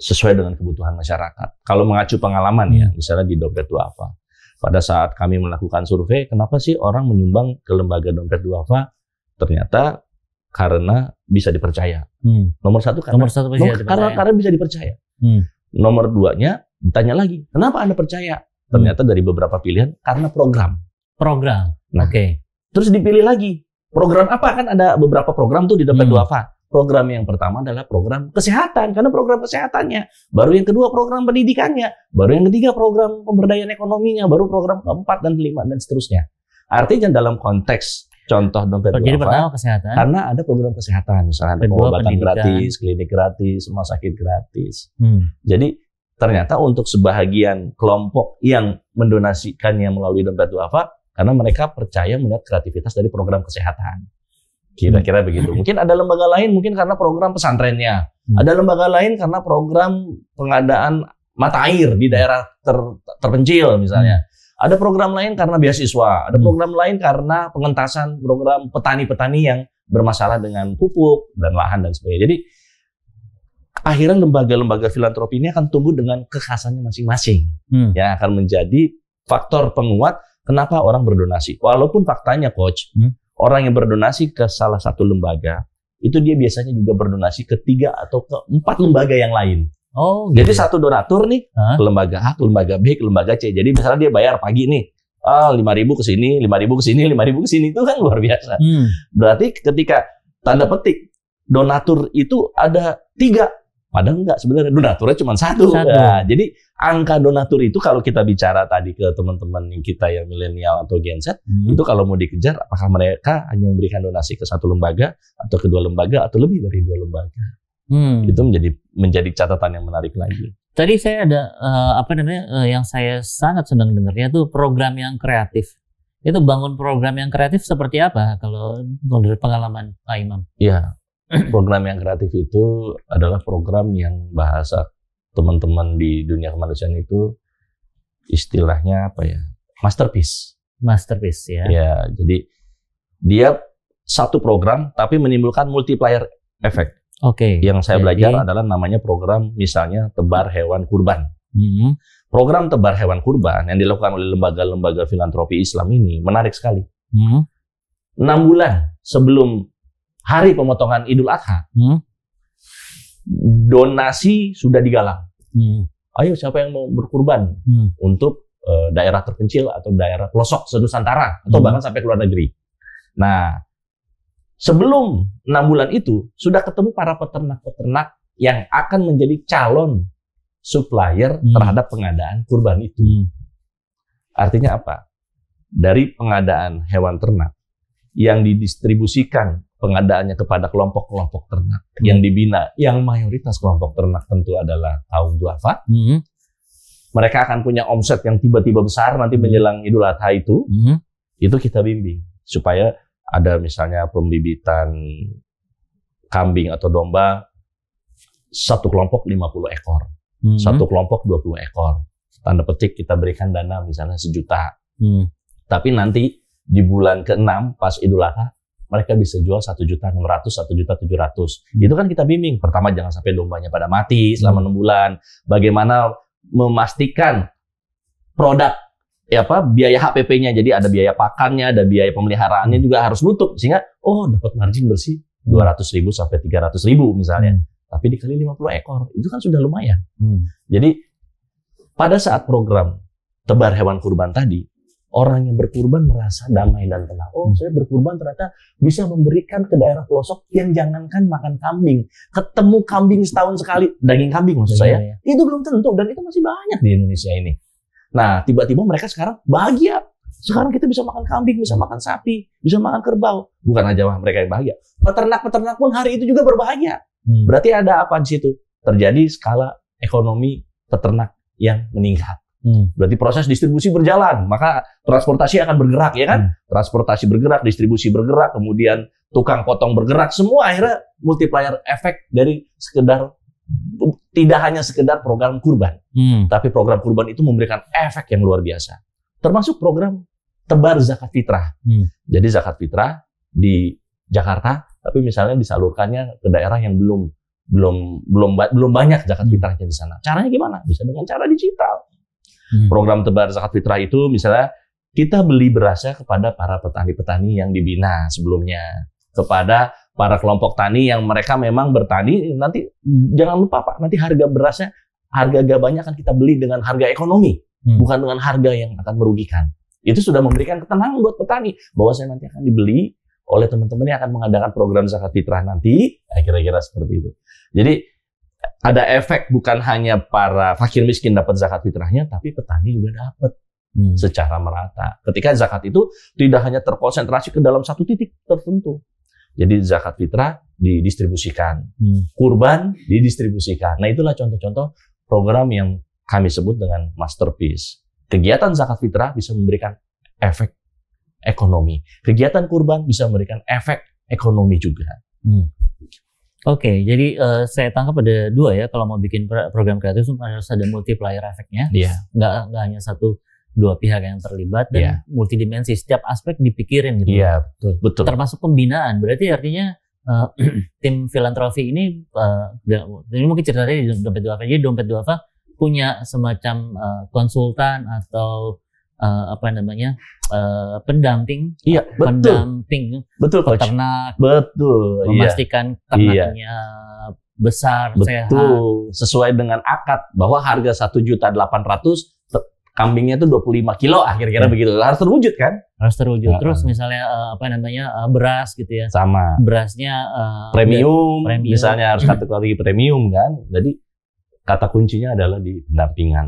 sesuai dengan kebutuhan masyarakat. Kalau mengacu pengalaman ya, hmm. misalnya di dompet duafa. Pada saat kami melakukan survei, kenapa sih orang menyumbang ke lembaga dompet duafa? Ternyata karena bisa dipercaya. Hmm. Nomor satu karena nomor satu nomor, dipercaya. karena karena bisa dipercaya. Hmm. Nomor duanya ditanya lagi, kenapa anda percaya? Ternyata dari beberapa pilihan karena program. Program. Nah, Oke. Okay. Terus dipilih lagi program apa kan ada beberapa program tuh di dompet hmm. duafa. Program yang pertama adalah program kesehatan, karena program kesehatannya. Baru yang kedua program pendidikannya. Baru yang ketiga program pemberdayaan ekonominya. Baru program keempat dan kelima dan seterusnya. Artinya dalam konteks contoh dompet oh, Jadi pertama kesehatan. Karena ada program kesehatan, misalnya pengobatan gratis, klinik gratis, rumah sakit gratis. Hmm. Jadi ternyata untuk sebahagian kelompok yang mendonasikannya melalui dompet duafa, karena mereka percaya melihat kreativitas dari program kesehatan. Kira-kira hmm. begitu. Mungkin ada lembaga lain mungkin karena program pesantrennya. Hmm. Ada lembaga lain karena program pengadaan mata air di daerah ter, terpencil misalnya. Hmm. Ada program lain karena beasiswa, ada program lain karena pengentasan program petani-petani yang bermasalah dengan pupuk dan lahan dan sebagainya. Jadi akhirnya lembaga-lembaga filantropi ini akan tumbuh dengan kekhasannya masing-masing. Hmm. Ya, akan menjadi faktor penguat kenapa orang berdonasi. Walaupun faktanya coach, hmm orang yang berdonasi ke salah satu lembaga itu dia biasanya juga berdonasi ke tiga atau ke empat lembaga yang lain. Oh, gitu jadi ya? satu donatur nih Hah? ke lembaga A, ke lembaga B, ke lembaga C. Jadi misalnya dia bayar pagi nih, ah lima ribu ke sini, lima ribu ke sini, lima ribu ke sini itu kan luar biasa. Hmm. Berarti ketika tanda petik donatur itu ada tiga Padahal enggak sebenarnya donaturnya cuma satu. satu. Nah, jadi angka donatur itu kalau kita bicara tadi ke teman-teman yang kita yang milenial atau Gen Z, hmm. itu kalau mau dikejar apakah mereka hanya memberikan donasi ke satu lembaga atau ke dua lembaga atau lebih dari dua lembaga. Hmm. Itu menjadi menjadi catatan yang menarik lagi. Tadi saya ada uh, apa namanya uh, yang saya sangat senang dengarnya itu program yang kreatif. Itu bangun program yang kreatif seperti apa kalau menurut pengalaman Pak Imam? Iya, program yang kreatif itu adalah program yang bahasa teman-teman di dunia kemanusiaan itu istilahnya apa ya masterpiece masterpiece ya ya jadi dia satu program tapi menimbulkan multiplier efek oke okay. yang saya jadi, belajar adalah namanya program misalnya tebar hewan kurban mm-hmm. program tebar hewan kurban yang dilakukan oleh lembaga-lembaga filantropi Islam ini menarik sekali mm-hmm. enam bulan sebelum hari pemotongan Idul Adha, hmm? donasi sudah digalang. Hmm. Ayo siapa yang mau berkurban hmm. untuk uh, daerah terpencil atau daerah pelosok Nusantara atau hmm. bahkan sampai ke luar negeri. Nah, sebelum enam bulan itu sudah ketemu para peternak-peternak yang akan menjadi calon supplier hmm. terhadap pengadaan kurban itu. Hmm. Artinya apa? Dari pengadaan hewan ternak yang didistribusikan pengadaannya kepada kelompok-kelompok ternak hmm. yang dibina, yang mayoritas kelompok ternak tentu adalah kaum duafa. Hmm. Mereka akan punya omset yang tiba-tiba besar nanti hmm. menjelang Idul Adha itu. Hmm. Itu kita bimbing supaya ada misalnya pembibitan kambing atau domba satu kelompok 50 ekor. Hmm. Satu kelompok 20 ekor. Tanda petik kita berikan dana misalnya sejuta. Hmm. Tapi nanti di bulan ke-6 pas Idul Adha mereka bisa jual satu juta enam ratus, satu juta tujuh ratus. Hmm. Itu kan kita bimbing. Pertama jangan sampai dombanya pada mati selama hmm. enam bulan. Bagaimana memastikan produk ya apa biaya HPP-nya jadi ada biaya pakannya ada biaya pemeliharaannya hmm. juga harus nutup sehingga oh dapat margin bersih dua ratus ribu sampai tiga ratus ribu misalnya hmm. tapi dikali lima puluh ekor itu kan sudah lumayan hmm. jadi pada saat program tebar hewan kurban tadi orang yang berkurban merasa damai dan tenang. Oh, hmm. saya berkurban ternyata bisa memberikan ke daerah pelosok yang jangankan makan kambing, ketemu kambing setahun sekali, daging kambing maksud iya, saya. Ya. Itu belum tentu dan itu masih banyak di Indonesia ini. Nah, tiba-tiba mereka sekarang bahagia. Sekarang kita bisa makan kambing, bisa makan sapi, bisa makan kerbau. Bukan aja mereka yang bahagia. Peternak-peternak pun hari itu juga berbahagia. Hmm. Berarti ada apa di situ? Terjadi skala ekonomi peternak yang meningkat. Hmm. Berarti proses distribusi berjalan, maka transportasi akan bergerak ya kan? Hmm. Transportasi bergerak, distribusi bergerak, kemudian tukang potong bergerak, semua akhirnya multiplier efek dari sekedar tidak hanya sekedar program kurban, hmm. tapi program kurban itu memberikan efek yang luar biasa. Termasuk program tebar zakat fitrah. Hmm. Jadi zakat fitrah di Jakarta, tapi misalnya disalurkannya ke daerah yang belum belum belum belum banyak zakat hmm. fitrahnya di sana. Caranya gimana? Bisa dengan cara digital Hmm. Program tebar zakat fitrah itu misalnya kita beli berasnya kepada para petani-petani yang dibina sebelumnya, kepada para kelompok tani yang mereka memang bertani. Nanti jangan lupa Pak, nanti harga berasnya, harga gabahnya akan kita beli dengan harga ekonomi, hmm. bukan dengan harga yang akan merugikan. Itu sudah memberikan ketenangan buat petani bahwa saya nanti akan dibeli oleh teman-teman yang akan mengadakan program zakat fitrah nanti, nah, kira-kira seperti itu. Jadi ada efek bukan hanya para fakir miskin dapat zakat fitrahnya, tapi petani juga dapat hmm. secara merata. Ketika zakat itu tidak hanya terkonsentrasi ke dalam satu titik tertentu. Jadi zakat fitrah didistribusikan, hmm. kurban didistribusikan. Nah itulah contoh-contoh program yang kami sebut dengan masterpiece. Kegiatan zakat fitrah bisa memberikan efek ekonomi. Kegiatan kurban bisa memberikan efek ekonomi juga. Hmm. Oke, okay, jadi uh, saya tangkap ada dua ya kalau mau bikin program kreatif itu harus ada multiplier efeknya. Iya. Yeah. Nggak nggak hanya satu dua pihak yang terlibat dan yeah. multidimensi setiap aspek dipikirin gitu. Iya, yeah, betul. betul. Termasuk pembinaan. Berarti artinya uh, tim filantrofi ini uh, ini mungkin ceritanya di dompet duafa. Jadi dompet duafa punya semacam uh, konsultan atau uh, apa namanya uh, pendamping iya betul. pendamping betul peternak betul iya. memastikan iya. ternaknya iya. besar betul. sehat sesuai dengan akad bahwa harga satu juta delapan ratus kambingnya itu 25 kilo lima kira akhirnya hmm. begitu harus terwujud kan harus terwujud nah. terus misalnya eh, apa namanya beras gitu ya sama berasnya uh, premium, premium misalnya harus kategori premium kan jadi kata kuncinya adalah di pendampingan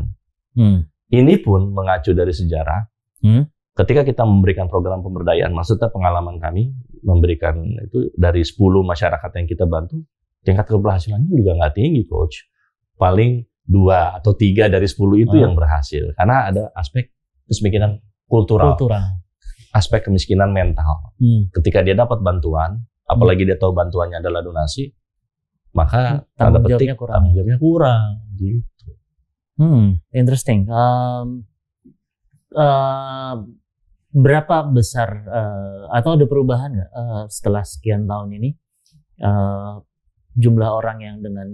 hmm. Ini pun mengacu dari sejarah. Hmm? Ketika kita memberikan program pemberdayaan, maksudnya pengalaman kami memberikan itu dari 10 masyarakat yang kita bantu, tingkat keberhasilannya juga nggak tinggi, coach. Paling dua atau tiga dari 10 itu hmm. yang berhasil, karena ada aspek kemiskinan kultural, kultural. aspek kemiskinan mental. Hmm. Ketika dia dapat bantuan, apalagi dia tahu bantuannya adalah donasi, maka hmm, tanggung jawabnya kurang. tanggung jawabnya kurang gitu. Hmm, interesting. Um, uh, berapa besar uh, atau ada perubahan nggak uh, setelah sekian tahun ini uh, jumlah orang yang dengan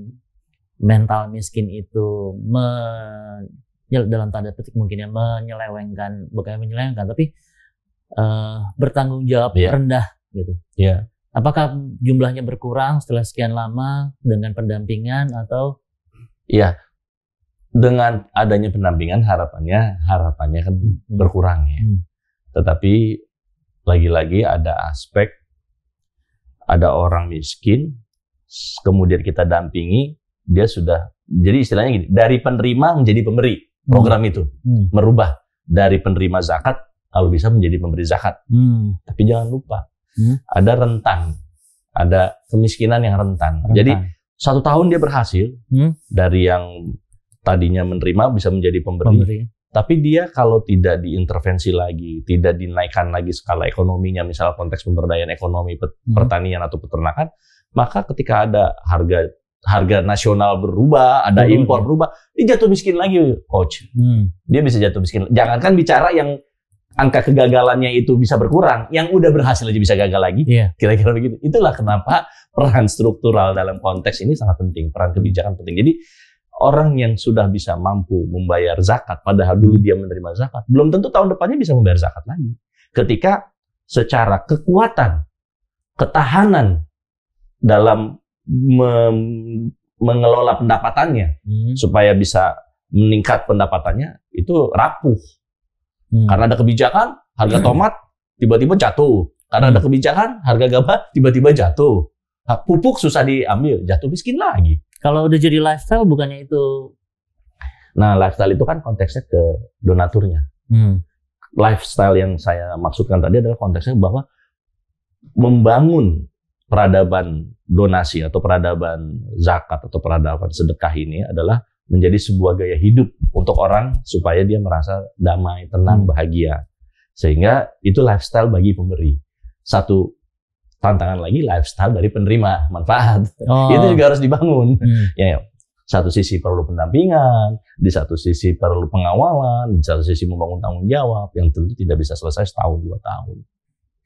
mental miskin itu me dalam tanda petik mungkin ya menyelewengkan bukan menyelewengkan tapi uh, bertanggung jawab yeah. rendah gitu. Yeah. Apakah jumlahnya berkurang setelah sekian lama dengan pendampingan atau? Iya, dengan adanya pendampingan harapannya harapannya kan hmm. hmm. berkurang ya. Hmm. Tetapi lagi-lagi ada aspek ada orang miskin kemudian kita dampingi dia sudah jadi istilahnya gini dari penerima menjadi pemberi hmm. program hmm. itu hmm. merubah dari penerima zakat kalau bisa menjadi pemberi zakat. Hmm. Tapi jangan lupa hmm. ada rentan, ada kemiskinan yang rentan. rentan. Jadi satu tahun dia berhasil hmm. dari yang tadinya menerima bisa menjadi pemberi. pemberi. Tapi dia kalau tidak diintervensi lagi, tidak dinaikkan lagi skala ekonominya, misalnya konteks pemberdayaan ekonomi hmm. pertanian atau peternakan, maka ketika ada harga harga nasional berubah, ada Betul, impor ya. berubah, dia jatuh miskin lagi, coach. Hmm. Dia bisa jatuh miskin. Jangankan bicara yang angka kegagalannya itu bisa berkurang, yang udah berhasil aja bisa gagal lagi. kira Kira-kira begitu. Itulah kenapa peran struktural dalam konteks ini sangat penting, peran kebijakan penting. Jadi orang yang sudah bisa mampu membayar zakat, padahal dulu dia menerima zakat, belum tentu tahun depannya bisa membayar zakat lagi. Ketika secara kekuatan, ketahanan dalam mengelola pendapatannya hmm. supaya bisa meningkat pendapatannya itu rapuh. Hmm. Karena ada kebijakan, harga hmm. tomat tiba-tiba jatuh. Karena ada hmm. kebijakan, harga gabah tiba-tiba jatuh. Nah, pupuk susah diambil, jatuh miskin lagi. Kalau udah jadi lifestyle bukannya itu Nah, lifestyle itu kan konteksnya ke donaturnya. Hmm. Lifestyle yang saya maksudkan tadi adalah konteksnya bahwa membangun peradaban donasi atau peradaban zakat atau peradaban sedekah ini adalah menjadi sebuah gaya hidup untuk orang supaya dia merasa damai, tenang, hmm. bahagia. Sehingga itu lifestyle bagi pemberi. Satu tantangan lagi lifestyle dari penerima manfaat. Oh. Itu juga harus dibangun. Hmm. Ya, ya, satu sisi perlu pendampingan, di satu sisi perlu pengawalan, di satu sisi membangun tanggung jawab yang tentu tidak bisa selesai setahun dua tahun.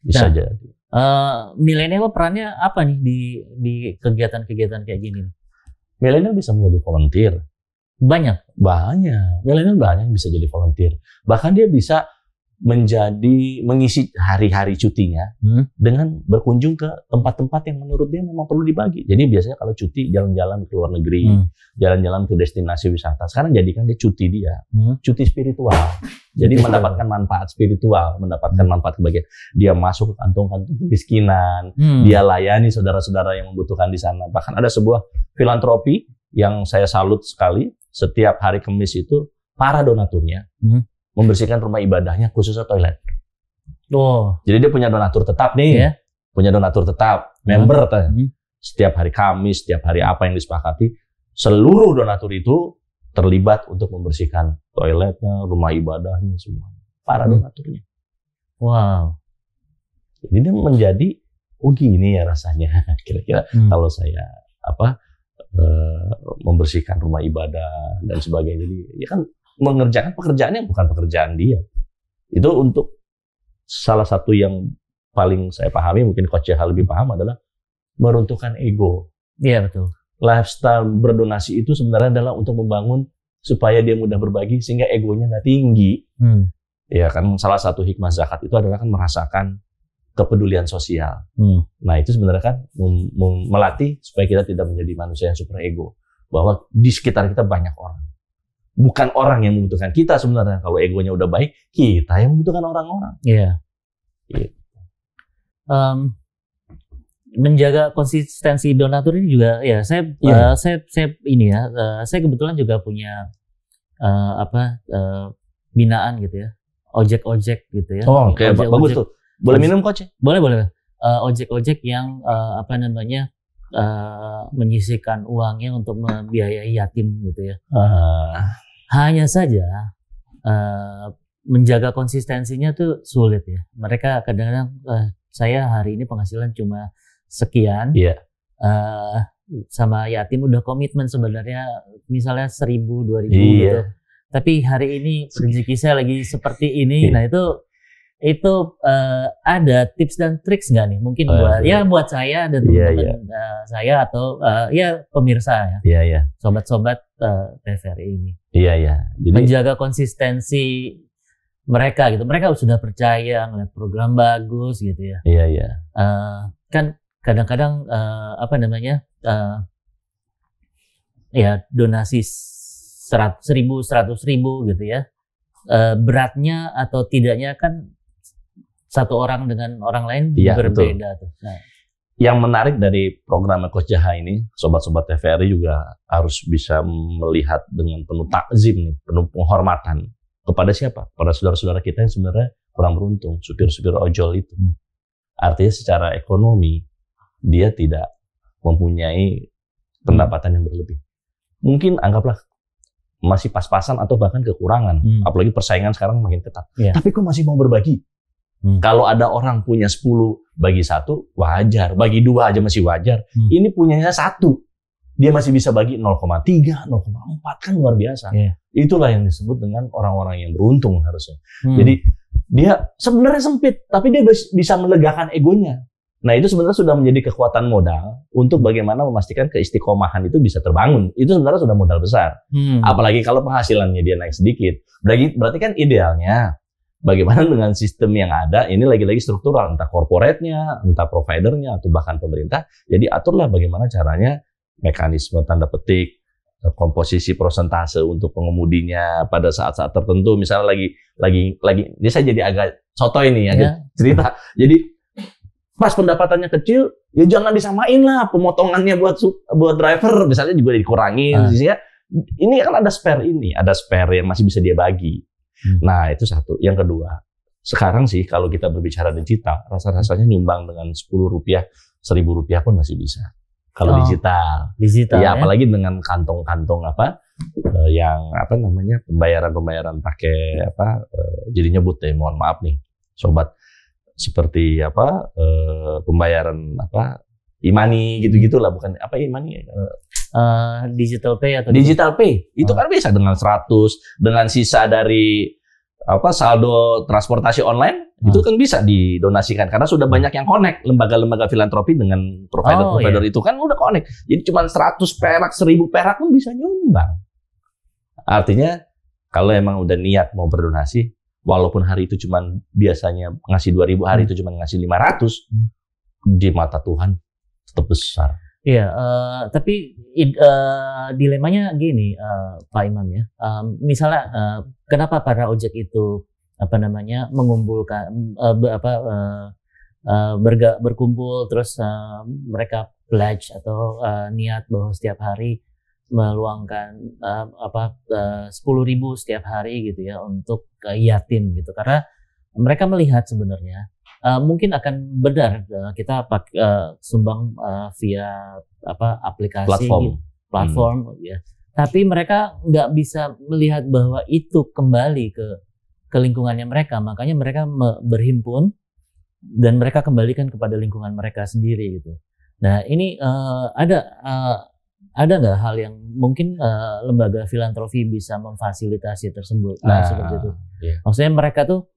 Bisa nah, jadi. Uh, milenial perannya apa nih di di kegiatan-kegiatan kayak gini? Milenial bisa menjadi volunteer. Banyak. Banyak. Milenial banyak yang bisa jadi volunteer. Bahkan dia bisa menjadi mengisi hari-hari cutinya hmm. dengan berkunjung ke tempat-tempat yang menurut dia memang perlu dibagi. Jadi biasanya kalau cuti jalan-jalan ke luar negeri, hmm. jalan-jalan ke destinasi wisata. Sekarang jadikan dia cuti dia, hmm. cuti spiritual. Jadi mendapatkan manfaat spiritual, mendapatkan hmm. manfaat kebahagiaan. Dia masuk ke kantong-kantong kemiskinan, hmm. dia layani saudara-saudara yang membutuhkan di sana. Bahkan ada sebuah filantropi yang saya salut sekali. Setiap hari Kamis itu para donaturnya hmm membersihkan rumah ibadahnya khususnya toilet. Oh. Jadi dia punya donatur tetap nih, ya. punya donatur tetap, hmm. member. Hmm. Setiap hari Kamis, setiap hari apa yang disepakati, seluruh donatur itu terlibat untuk membersihkan toiletnya, rumah ibadahnya semua. Para hmm. donaturnya. Wow. Jadi dia menjadi oh gini ya rasanya kira-kira hmm. kalau saya apa eh, membersihkan rumah ibadah dan sebagainya. Jadi ya kan mengerjakan pekerjaan yang bukan pekerjaan dia. Itu untuk salah satu yang paling saya pahami, mungkin Coach Jahal lebih paham adalah meruntuhkan ego. Iya betul. Lifestyle berdonasi itu sebenarnya adalah untuk membangun supaya dia mudah berbagi sehingga egonya nggak tinggi. Hmm. Ya kan salah satu hikmah zakat itu adalah kan merasakan kepedulian sosial. Hmm. Nah itu sebenarnya kan melatih supaya kita tidak menjadi manusia yang super ego bahwa di sekitar kita banyak orang bukan orang yang membutuhkan kita sebenarnya. Kalau egonya udah baik, kita yang membutuhkan orang-orang. Iya. Yeah. Gitu. Um, menjaga konsistensi donatur ini juga ya saya yeah. Iya. uh, saya saya ini ya uh, saya kebetulan juga punya uh, apa uh, binaan gitu ya ojek ojek gitu ya oh oke okay. bagus ojek. tuh boleh minum koce boleh boleh uh, ojek ojek yang uh, apa namanya uh, menyisihkan uangnya untuk membiayai yatim gitu ya uh, hanya saja uh, menjaga konsistensinya tuh sulit ya. Mereka kadang-kadang uh, saya hari ini penghasilan cuma sekian. Yeah. Iya. Uh, sama yatim udah komitmen sebenarnya misalnya seribu dua ribu gitu. Iya. Tapi hari ini rezeki saya lagi seperti ini. yeah. Nah itu itu uh, ada tips dan triks nggak nih? Mungkin oh, ya, buat yeah. ya buat saya dan iya, teman-teman yeah, saya atau uh, ya pemirsa ya. Iya iya. Sobat-sobat TVRI ini. Iya ya. Jadi menjaga konsistensi mereka gitu. Mereka sudah percaya ngeliat program bagus gitu ya. Iya iya. Uh, kan kadang-kadang uh, apa namanya uh, ya donasi seratus ribu seratus ribu gitu ya uh, beratnya atau tidaknya kan satu orang dengan orang lain ya, berbeda betul. tuh. Nah. Yang menarik dari program Coach Jaha ini, sobat-sobat TVRI juga harus bisa melihat dengan penuh takzim nih, penuh penghormatan kepada siapa? Kepada saudara-saudara kita yang sebenarnya kurang beruntung, supir-supir ojol itu. Hmm. Artinya secara ekonomi dia tidak mempunyai pendapatan yang berlebih. Mungkin anggaplah masih pas-pasan atau bahkan kekurangan, hmm. apalagi persaingan sekarang makin ketat. Ya. Tapi kok masih mau berbagi? Hmm. Kalau ada orang punya 10 bagi satu wajar, bagi dua aja masih wajar. Hmm. Ini punyanya satu, dia masih bisa bagi 0,3, 0,4 kan luar biasa. Yeah. Itulah yang disebut dengan orang-orang yang beruntung harusnya. Hmm. Jadi dia sebenarnya sempit, tapi dia bisa melegakan egonya. Nah itu sebenarnya sudah menjadi kekuatan modal untuk bagaimana memastikan keistiqomahan itu bisa terbangun. Itu sebenarnya sudah modal besar. Hmm. Apalagi kalau penghasilannya dia naik sedikit. Berarti, berarti kan idealnya bagaimana dengan sistem yang ada ini lagi-lagi struktural entah korporatnya entah providernya atau bahkan pemerintah jadi aturlah bagaimana caranya mekanisme tanda petik eh, komposisi prosentase untuk pengemudinya pada saat-saat tertentu misalnya lagi lagi lagi ini saya jadi agak soto ini ya, ya. cerita jadi pas pendapatannya kecil ya jangan disamain lah pemotongannya buat buat driver misalnya juga dikurangin ah. ini kan ada spare ini ada spare yang masih bisa dia bagi Hmm. Nah, itu satu. Yang kedua, sekarang sih kalau kita berbicara digital, rasa-rasanya nyumbang dengan 10 rupiah, 1000 rupiah pun masih bisa. Kalau oh, digital. Digital. Ya, ya, apalagi dengan kantong-kantong apa uh, yang apa namanya pembayaran-pembayaran pakai apa uh, jadi nyebut deh, mohon maaf nih sobat seperti apa uh, pembayaran apa imani gitu gitu lah bukan apa imani e uh, digital pay atau digital pay itu oh. kan bisa dengan 100 dengan sisa dari apa saldo transportasi online ah. itu kan bisa didonasikan karena sudah banyak yang connect lembaga-lembaga filantropi dengan provider-provider oh, iya. itu kan udah connect. Jadi cuma 100 perak, 1000 perak pun bisa nyumbang. Artinya kalau emang udah niat mau berdonasi walaupun hari itu cuma biasanya ngasih 2000 hari hmm. itu cuma ngasih 500 hmm. di mata Tuhan tetap besar. Iya, uh, tapi uh, dilemanya gini, uh, Pak Imam ya. Uh, misalnya, uh, kenapa para ojek itu apa namanya mengumpulkan uh, apa uh, uh, berga, berkumpul, terus uh, mereka pledge atau uh, niat bahwa setiap hari meluangkan uh, apa sepuluh ribu setiap hari gitu ya untuk uh, yatim gitu, karena mereka melihat sebenarnya Eh, mungkin akan benar uh, kita pak uh, sumbang uh, via apa aplikasi platform, gitu. platform hmm. ya. Tapi mereka nggak bisa melihat bahwa itu kembali ke ke lingkungannya mereka, makanya mereka berhimpun dan mereka kembalikan kepada lingkungan mereka sendiri gitu. Nah ini uh, ada uh, ada nggak hal yang mungkin uh, lembaga filantropi bisa memfasilitasi tersebut? nah ah, seperti itu. Iya. Maksudnya mereka tuh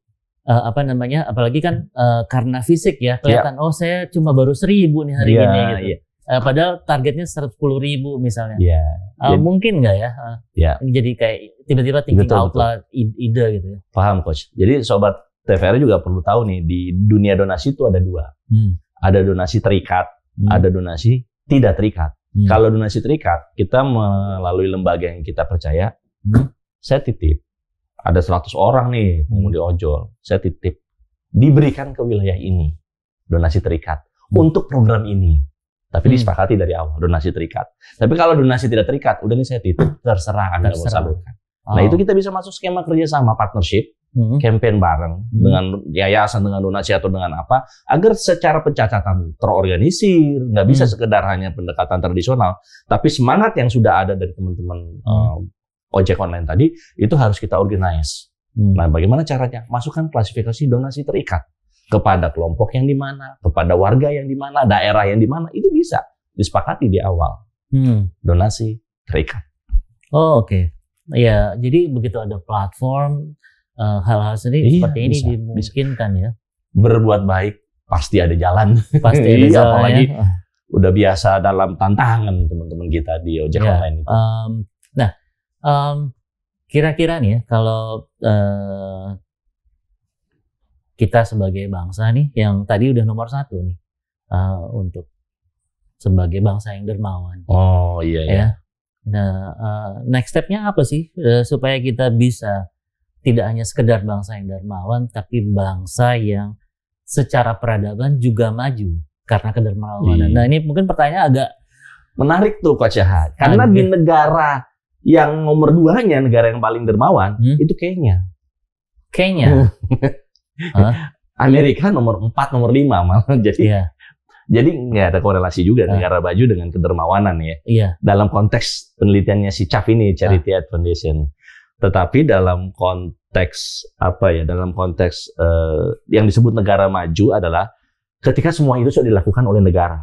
uh, apa namanya apalagi kan uh, karena fisik ya kelihatan yeah. oh saya cuma baru seribu nih hari yeah, ini gitu. Yeah. Iya. Uh, padahal targetnya seratus ribu misalnya. Yeah. Uh, yeah. Mungkin nggak ya? Uh, eh, yeah. Jadi kayak tiba-tiba thinking betul, out lah ide gitu ya. Paham coach. Jadi sobat TVR juga perlu tahu nih di dunia donasi itu ada dua. Hmm. Ada donasi terikat, hmm. ada donasi tidak terikat. Hmm. Kalau donasi terikat, kita melalui lembaga yang kita percaya, hmm. saya titip ada 100 orang nih pengemudi ojol, saya titip diberikan ke wilayah ini donasi terikat untuk program ini. Tapi hmm. disepakati dari awal donasi terikat. Tapi kalau donasi tidak terikat, udah nih saya titip terserah Anda mau salurkan. Oh. Nah, ah. itu kita bisa masuk skema kerjasama partnership, hmm. campaign bareng hmm. dengan yayasan dengan donasi atau dengan apa agar secara pencatatan terorganisir, nggak hmm. bisa sekedar hanya pendekatan tradisional, tapi semangat yang sudah ada dari teman-teman hmm. Eh, ojek online tadi itu harus kita organize. Hmm. Nah, bagaimana caranya? Masukkan klasifikasi donasi terikat kepada kelompok yang di mana, kepada warga yang di mana, daerah yang di mana, itu bisa disepakati di awal. Hmm. Donasi terikat. Oh, oke. Okay. Ya, jadi begitu ada platform eh, hal-hal uh, sendiri iya, seperti ini bisa, dimungkinkan bisa. ya. Berbuat baik pasti ada jalan. Pasti ada iya, jalan. Ya. Apalagi ya. udah biasa dalam tantangan teman-teman kita di ojek ya, online itu. Um, Um, kira-kira nih ya, kalau uh, kita sebagai bangsa nih yang tadi udah nomor satu nih uh, untuk sebagai bangsa yang dermawan. Oh iya iya. Ya. Nah uh, next stepnya apa sih uh, supaya kita bisa tidak hanya sekedar bangsa yang dermawan tapi bangsa yang secara peradaban juga maju karena kedermawanan. Iya. Nah ini mungkin pertanyaan agak menarik tuh Coach Jahat karena Amin. di negara yang nomor dua duanya negara yang paling dermawan hmm? itu Kenya. Kenya. huh? Hmm. Amerika nomor empat, nomor lima malah. Jadi yeah. Jadi nggak ada korelasi juga uh. negara baju dengan kedermawanan ya. Iya. Dalam konteks penelitiannya si CAF ini Charity Ad Foundation. Tetapi dalam konteks apa ya? Dalam konteks uh, yang disebut negara maju adalah ketika semua itu sudah dilakukan oleh negara.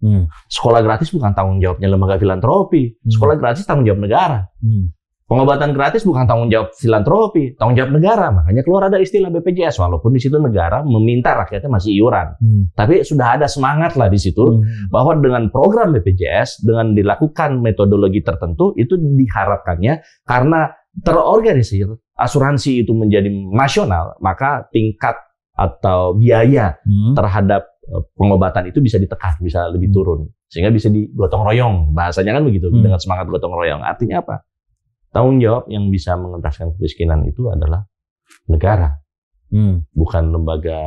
Hmm. Sekolah gratis bukan tanggung jawabnya lembaga filantropi. Hmm. Sekolah gratis tanggung jawab negara. Hmm. Pengobatan gratis bukan tanggung jawab filantropi, tanggung jawab negara. Makanya keluar ada istilah BPJS, walaupun di situ negara meminta rakyatnya masih iuran. Hmm. Tapi sudah ada semangat lah di situ hmm. bahwa dengan program BPJS, dengan dilakukan metodologi tertentu, itu diharapkannya karena terorganisir asuransi itu menjadi nasional, maka tingkat atau biaya hmm. terhadap Eh, pengobatan itu bisa ditekan, bisa lebih hmm. turun, sehingga bisa digotong royong. Bahasanya kan begitu hmm. dengan semangat gotong royong. Artinya apa? Tanggung jawab yang bisa mengentaskan kemiskinan itu adalah negara, hmm. bukan lembaga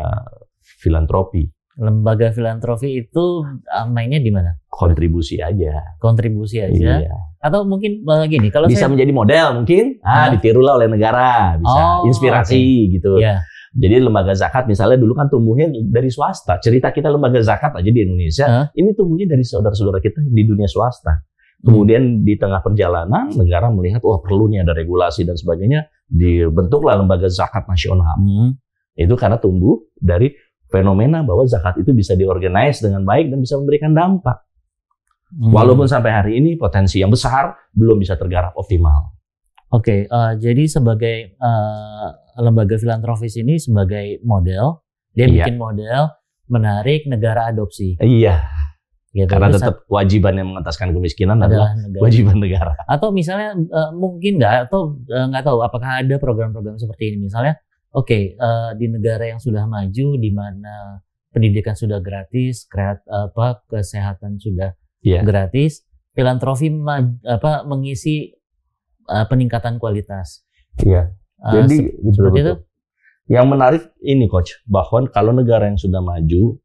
filantropi. Lembaga filantropi itu eh, mainnya di mana? Kontribusi aja. Kontribusi aja. Iya. Atau mungkin eh, gini, kalau bisa saya... menjadi model mungkin, ah, ah ditirulah oleh negara, bisa oh, inspirasi okay. gitu. Yeah jadi lembaga zakat misalnya dulu kan tumbuhnya dari swasta. Cerita kita lembaga zakat aja di Indonesia, huh? ini tumbuhnya dari saudara-saudara kita di dunia swasta. Kemudian di tengah perjalanan negara melihat wah oh, perlu ada regulasi dan sebagainya, dibentuklah lembaga zakat nasional. Hmm. Itu karena tumbuh dari fenomena bahwa zakat itu bisa diorganize dengan baik dan bisa memberikan dampak. Hmm. Walaupun sampai hari ini potensi yang besar belum bisa tergarap optimal. Oke, okay, uh, eh, jadi sebagai uh, lembaga filantropis ini sebagai model, dia iya. bikin model menarik negara adopsi. Iya. Gitu. Karena Terus tetap kewajiban yang mengentaskan kemiskinan adalah, adalah negara. kewajiban negara. Atau misalnya uh, mungkin nggak atau nggak uh, tahu apakah ada program-program seperti ini misalnya, oke okay, uh, di negara yang sudah maju di mana pendidikan sudah gratis, kreat, apa kesehatan sudah yeah. gratis, filantropi apa mengisi uh, peningkatan kualitas. Iya. Eh, Jadi se gitu, betul. itu. Yang menarik ini coach, bahwa kalau negara yang sudah maju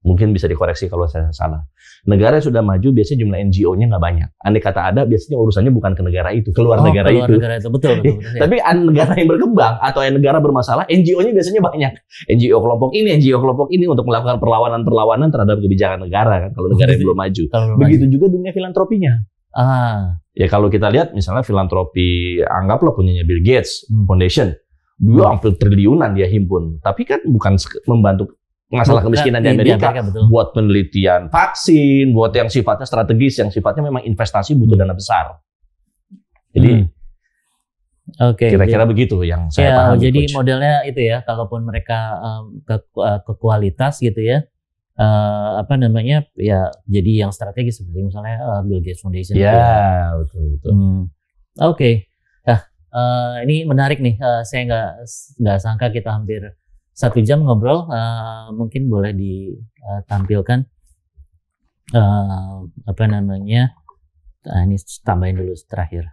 mungkin bisa dikoreksi kalau saya salah. Negara yang sudah maju biasanya jumlah NGO-nya nggak banyak. Andai kata ada, biasanya urusannya bukan ke negara itu, keluar oh, negara keluar itu. Negara itu. Betul, betul, iya. betul, ya. Tapi negara yang berkembang atau yang negara bermasalah, NGO-nya biasanya banyak. NGO kelompok ini, NGO kelompok ini untuk melakukan perlawanan-perlawanan terhadap kebijakan negara kan kalau negara yang belum maju. Begitu juga dunia filantropinya. Ah. Ya kalau kita lihat misalnya filantropi anggaplah punyanya Bill Gates hmm. Foundation, dua hmm. hampir triliunan dia himpun. Tapi kan bukan membantu masalah kemiskinan di iya, Amerika, di Amerika buat penelitian vaksin, buat yang sifatnya strategis, yang sifatnya memang investasi butuh hmm. dana besar. Jadi hmm. Oke. Okay, Kira-kira begitu yang saya ya, pahami. Jadi coach. modelnya itu ya, kalaupun mereka um, ke, eh, ke kualitas gitu ya, uh, apa namanya ya jadi yang strategis seperti misalnya uh, Bill Gates Foundation. Ya iya. betul betul. Hmm. Oke, okay. nah uh, ini menarik nih. Uh, saya nggak nggak sangka kita hampir satu jam ngobrol. Uh, mungkin boleh ditampilkan uh, apa namanya? Nah, ini tambahin dulu terakhir.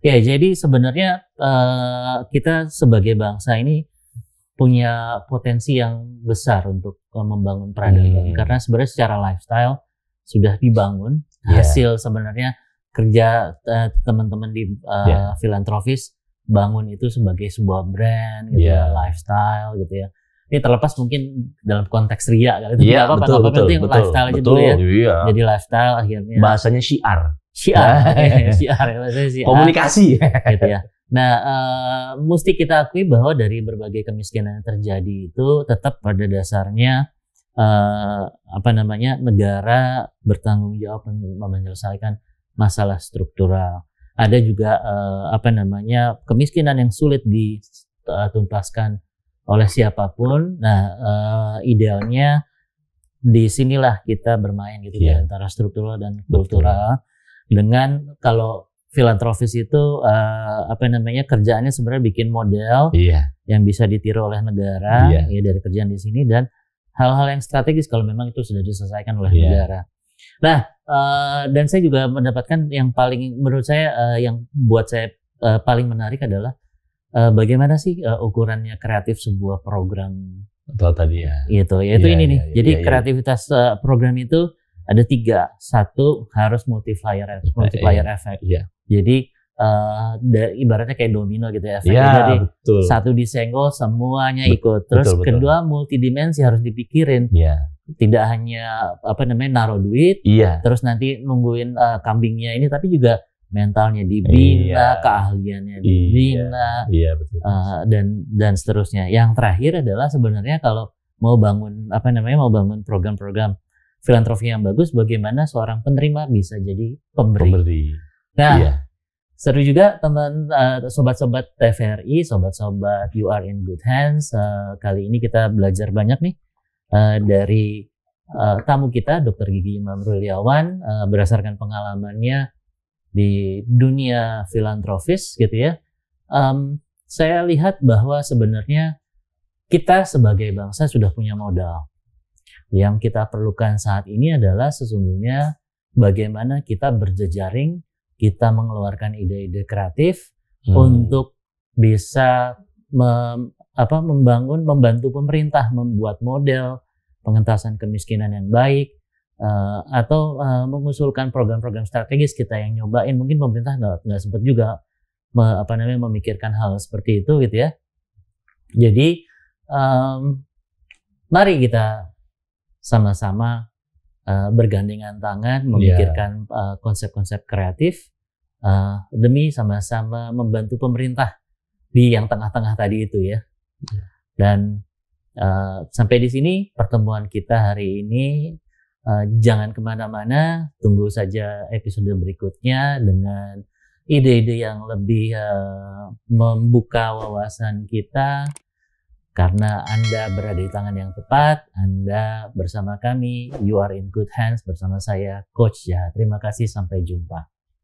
Ya, jadi sebenarnya uh, kita sebagai bangsa ini punya potensi yang besar untuk eh, membangun peradaban hmm. karena sebenarnya secara lifestyle sudah dibangun yeah. hasil sebenarnya kerja eh, teman-teman di uh, yeah. filantropis bangun itu sebagai sebuah brand gitu yeah. ya, lifestyle gitu ya ini terlepas mungkin dalam konteks ria kali itu yeah, apa-apa betul, apa, betul, penting lifestyle betul, aja betul, dulu ya iya. jadi lifestyle akhirnya bahasanya syiar syiar, iya, iya. ya, maksudnya syiar, komunikasi, gitu ya. Nah, uh, mesti kita akui bahwa dari berbagai kemiskinan yang terjadi itu tetap pada dasarnya uh, apa namanya negara bertanggung jawab menyelesaikan masalah struktural. Ada juga uh, apa namanya kemiskinan yang sulit dituntaskan oleh siapapun. Nah, uh, idealnya sinilah kita bermain gitu yeah. ya antara struktural dan kultural. Betul dengan kalau filantropis itu uh, apa namanya kerjaannya sebenarnya bikin model iya. yang bisa ditiru oleh negara iya. ya dari kerjaan di sini dan hal-hal yang strategis kalau memang itu sudah diselesaikan oleh iya. negara. Nah uh, dan saya juga mendapatkan yang paling menurut saya uh, yang buat saya uh, paling menarik adalah uh, bagaimana sih uh, ukurannya kreatif sebuah program. atau tadi ya. itu yaitu iya, ini iya, nih. Iya, Jadi iya, iya. kreativitas uh, program itu ada tiga. Satu harus multiplier effect. Multiplier effect. Iya. Jadi uh, ibaratnya kayak domino gitu ya efeknya. Jadi betul. satu disenggol semuanya ikut. Terus betul, betul. kedua multidimensi harus dipikirin. Iya. Tidak hanya apa namanya naruh duit, iya. terus nanti nungguin uh, kambingnya ini, tapi juga mentalnya dibina, iya. keahliannya iya. dibina, iya. Uh, dan dan seterusnya. Yang terakhir adalah sebenarnya kalau mau bangun apa namanya mau bangun program-program Filantropi yang bagus, bagaimana seorang penerima bisa jadi pemberi. pemberi. Nah, iya. seru juga teman uh, sobat-sobat TVRI, sobat-sobat You Are in Good Hands. Uh, kali ini kita belajar banyak nih uh, dari uh, tamu kita, Dokter Gigi Imam Ruliawan, uh, berdasarkan pengalamannya di dunia filantropis gitu ya. Um, saya lihat bahwa sebenarnya kita sebagai bangsa sudah punya modal yang kita perlukan saat ini adalah sesungguhnya bagaimana kita berjejaring, kita mengeluarkan ide-ide kreatif hmm. untuk bisa mem, apa, membangun, membantu pemerintah membuat model pengentasan kemiskinan yang baik, uh, atau uh, mengusulkan program-program strategis kita yang nyobain mungkin pemerintah nggak nggak sempat juga me, apa namanya memikirkan hal seperti itu gitu ya jadi um, mari kita sama-sama uh, bergandengan tangan memikirkan iya. eh, konsep-konsep yeah. uh, kreatif uh, demi sama-sama membantu pemerintah di yang tengah-tengah tadi itu ya. Iya. Dan uh, sampai di sini pertemuan kita hari ini. Uh, jangan kemana-mana, tunggu saja episode berikutnya dengan ide-ide yang lebih uh, membuka wawasan kita karena Anda berada di tangan yang tepat, Anda bersama kami, you are in good hands bersama saya, Coach Jahat. Terima kasih, sampai jumpa.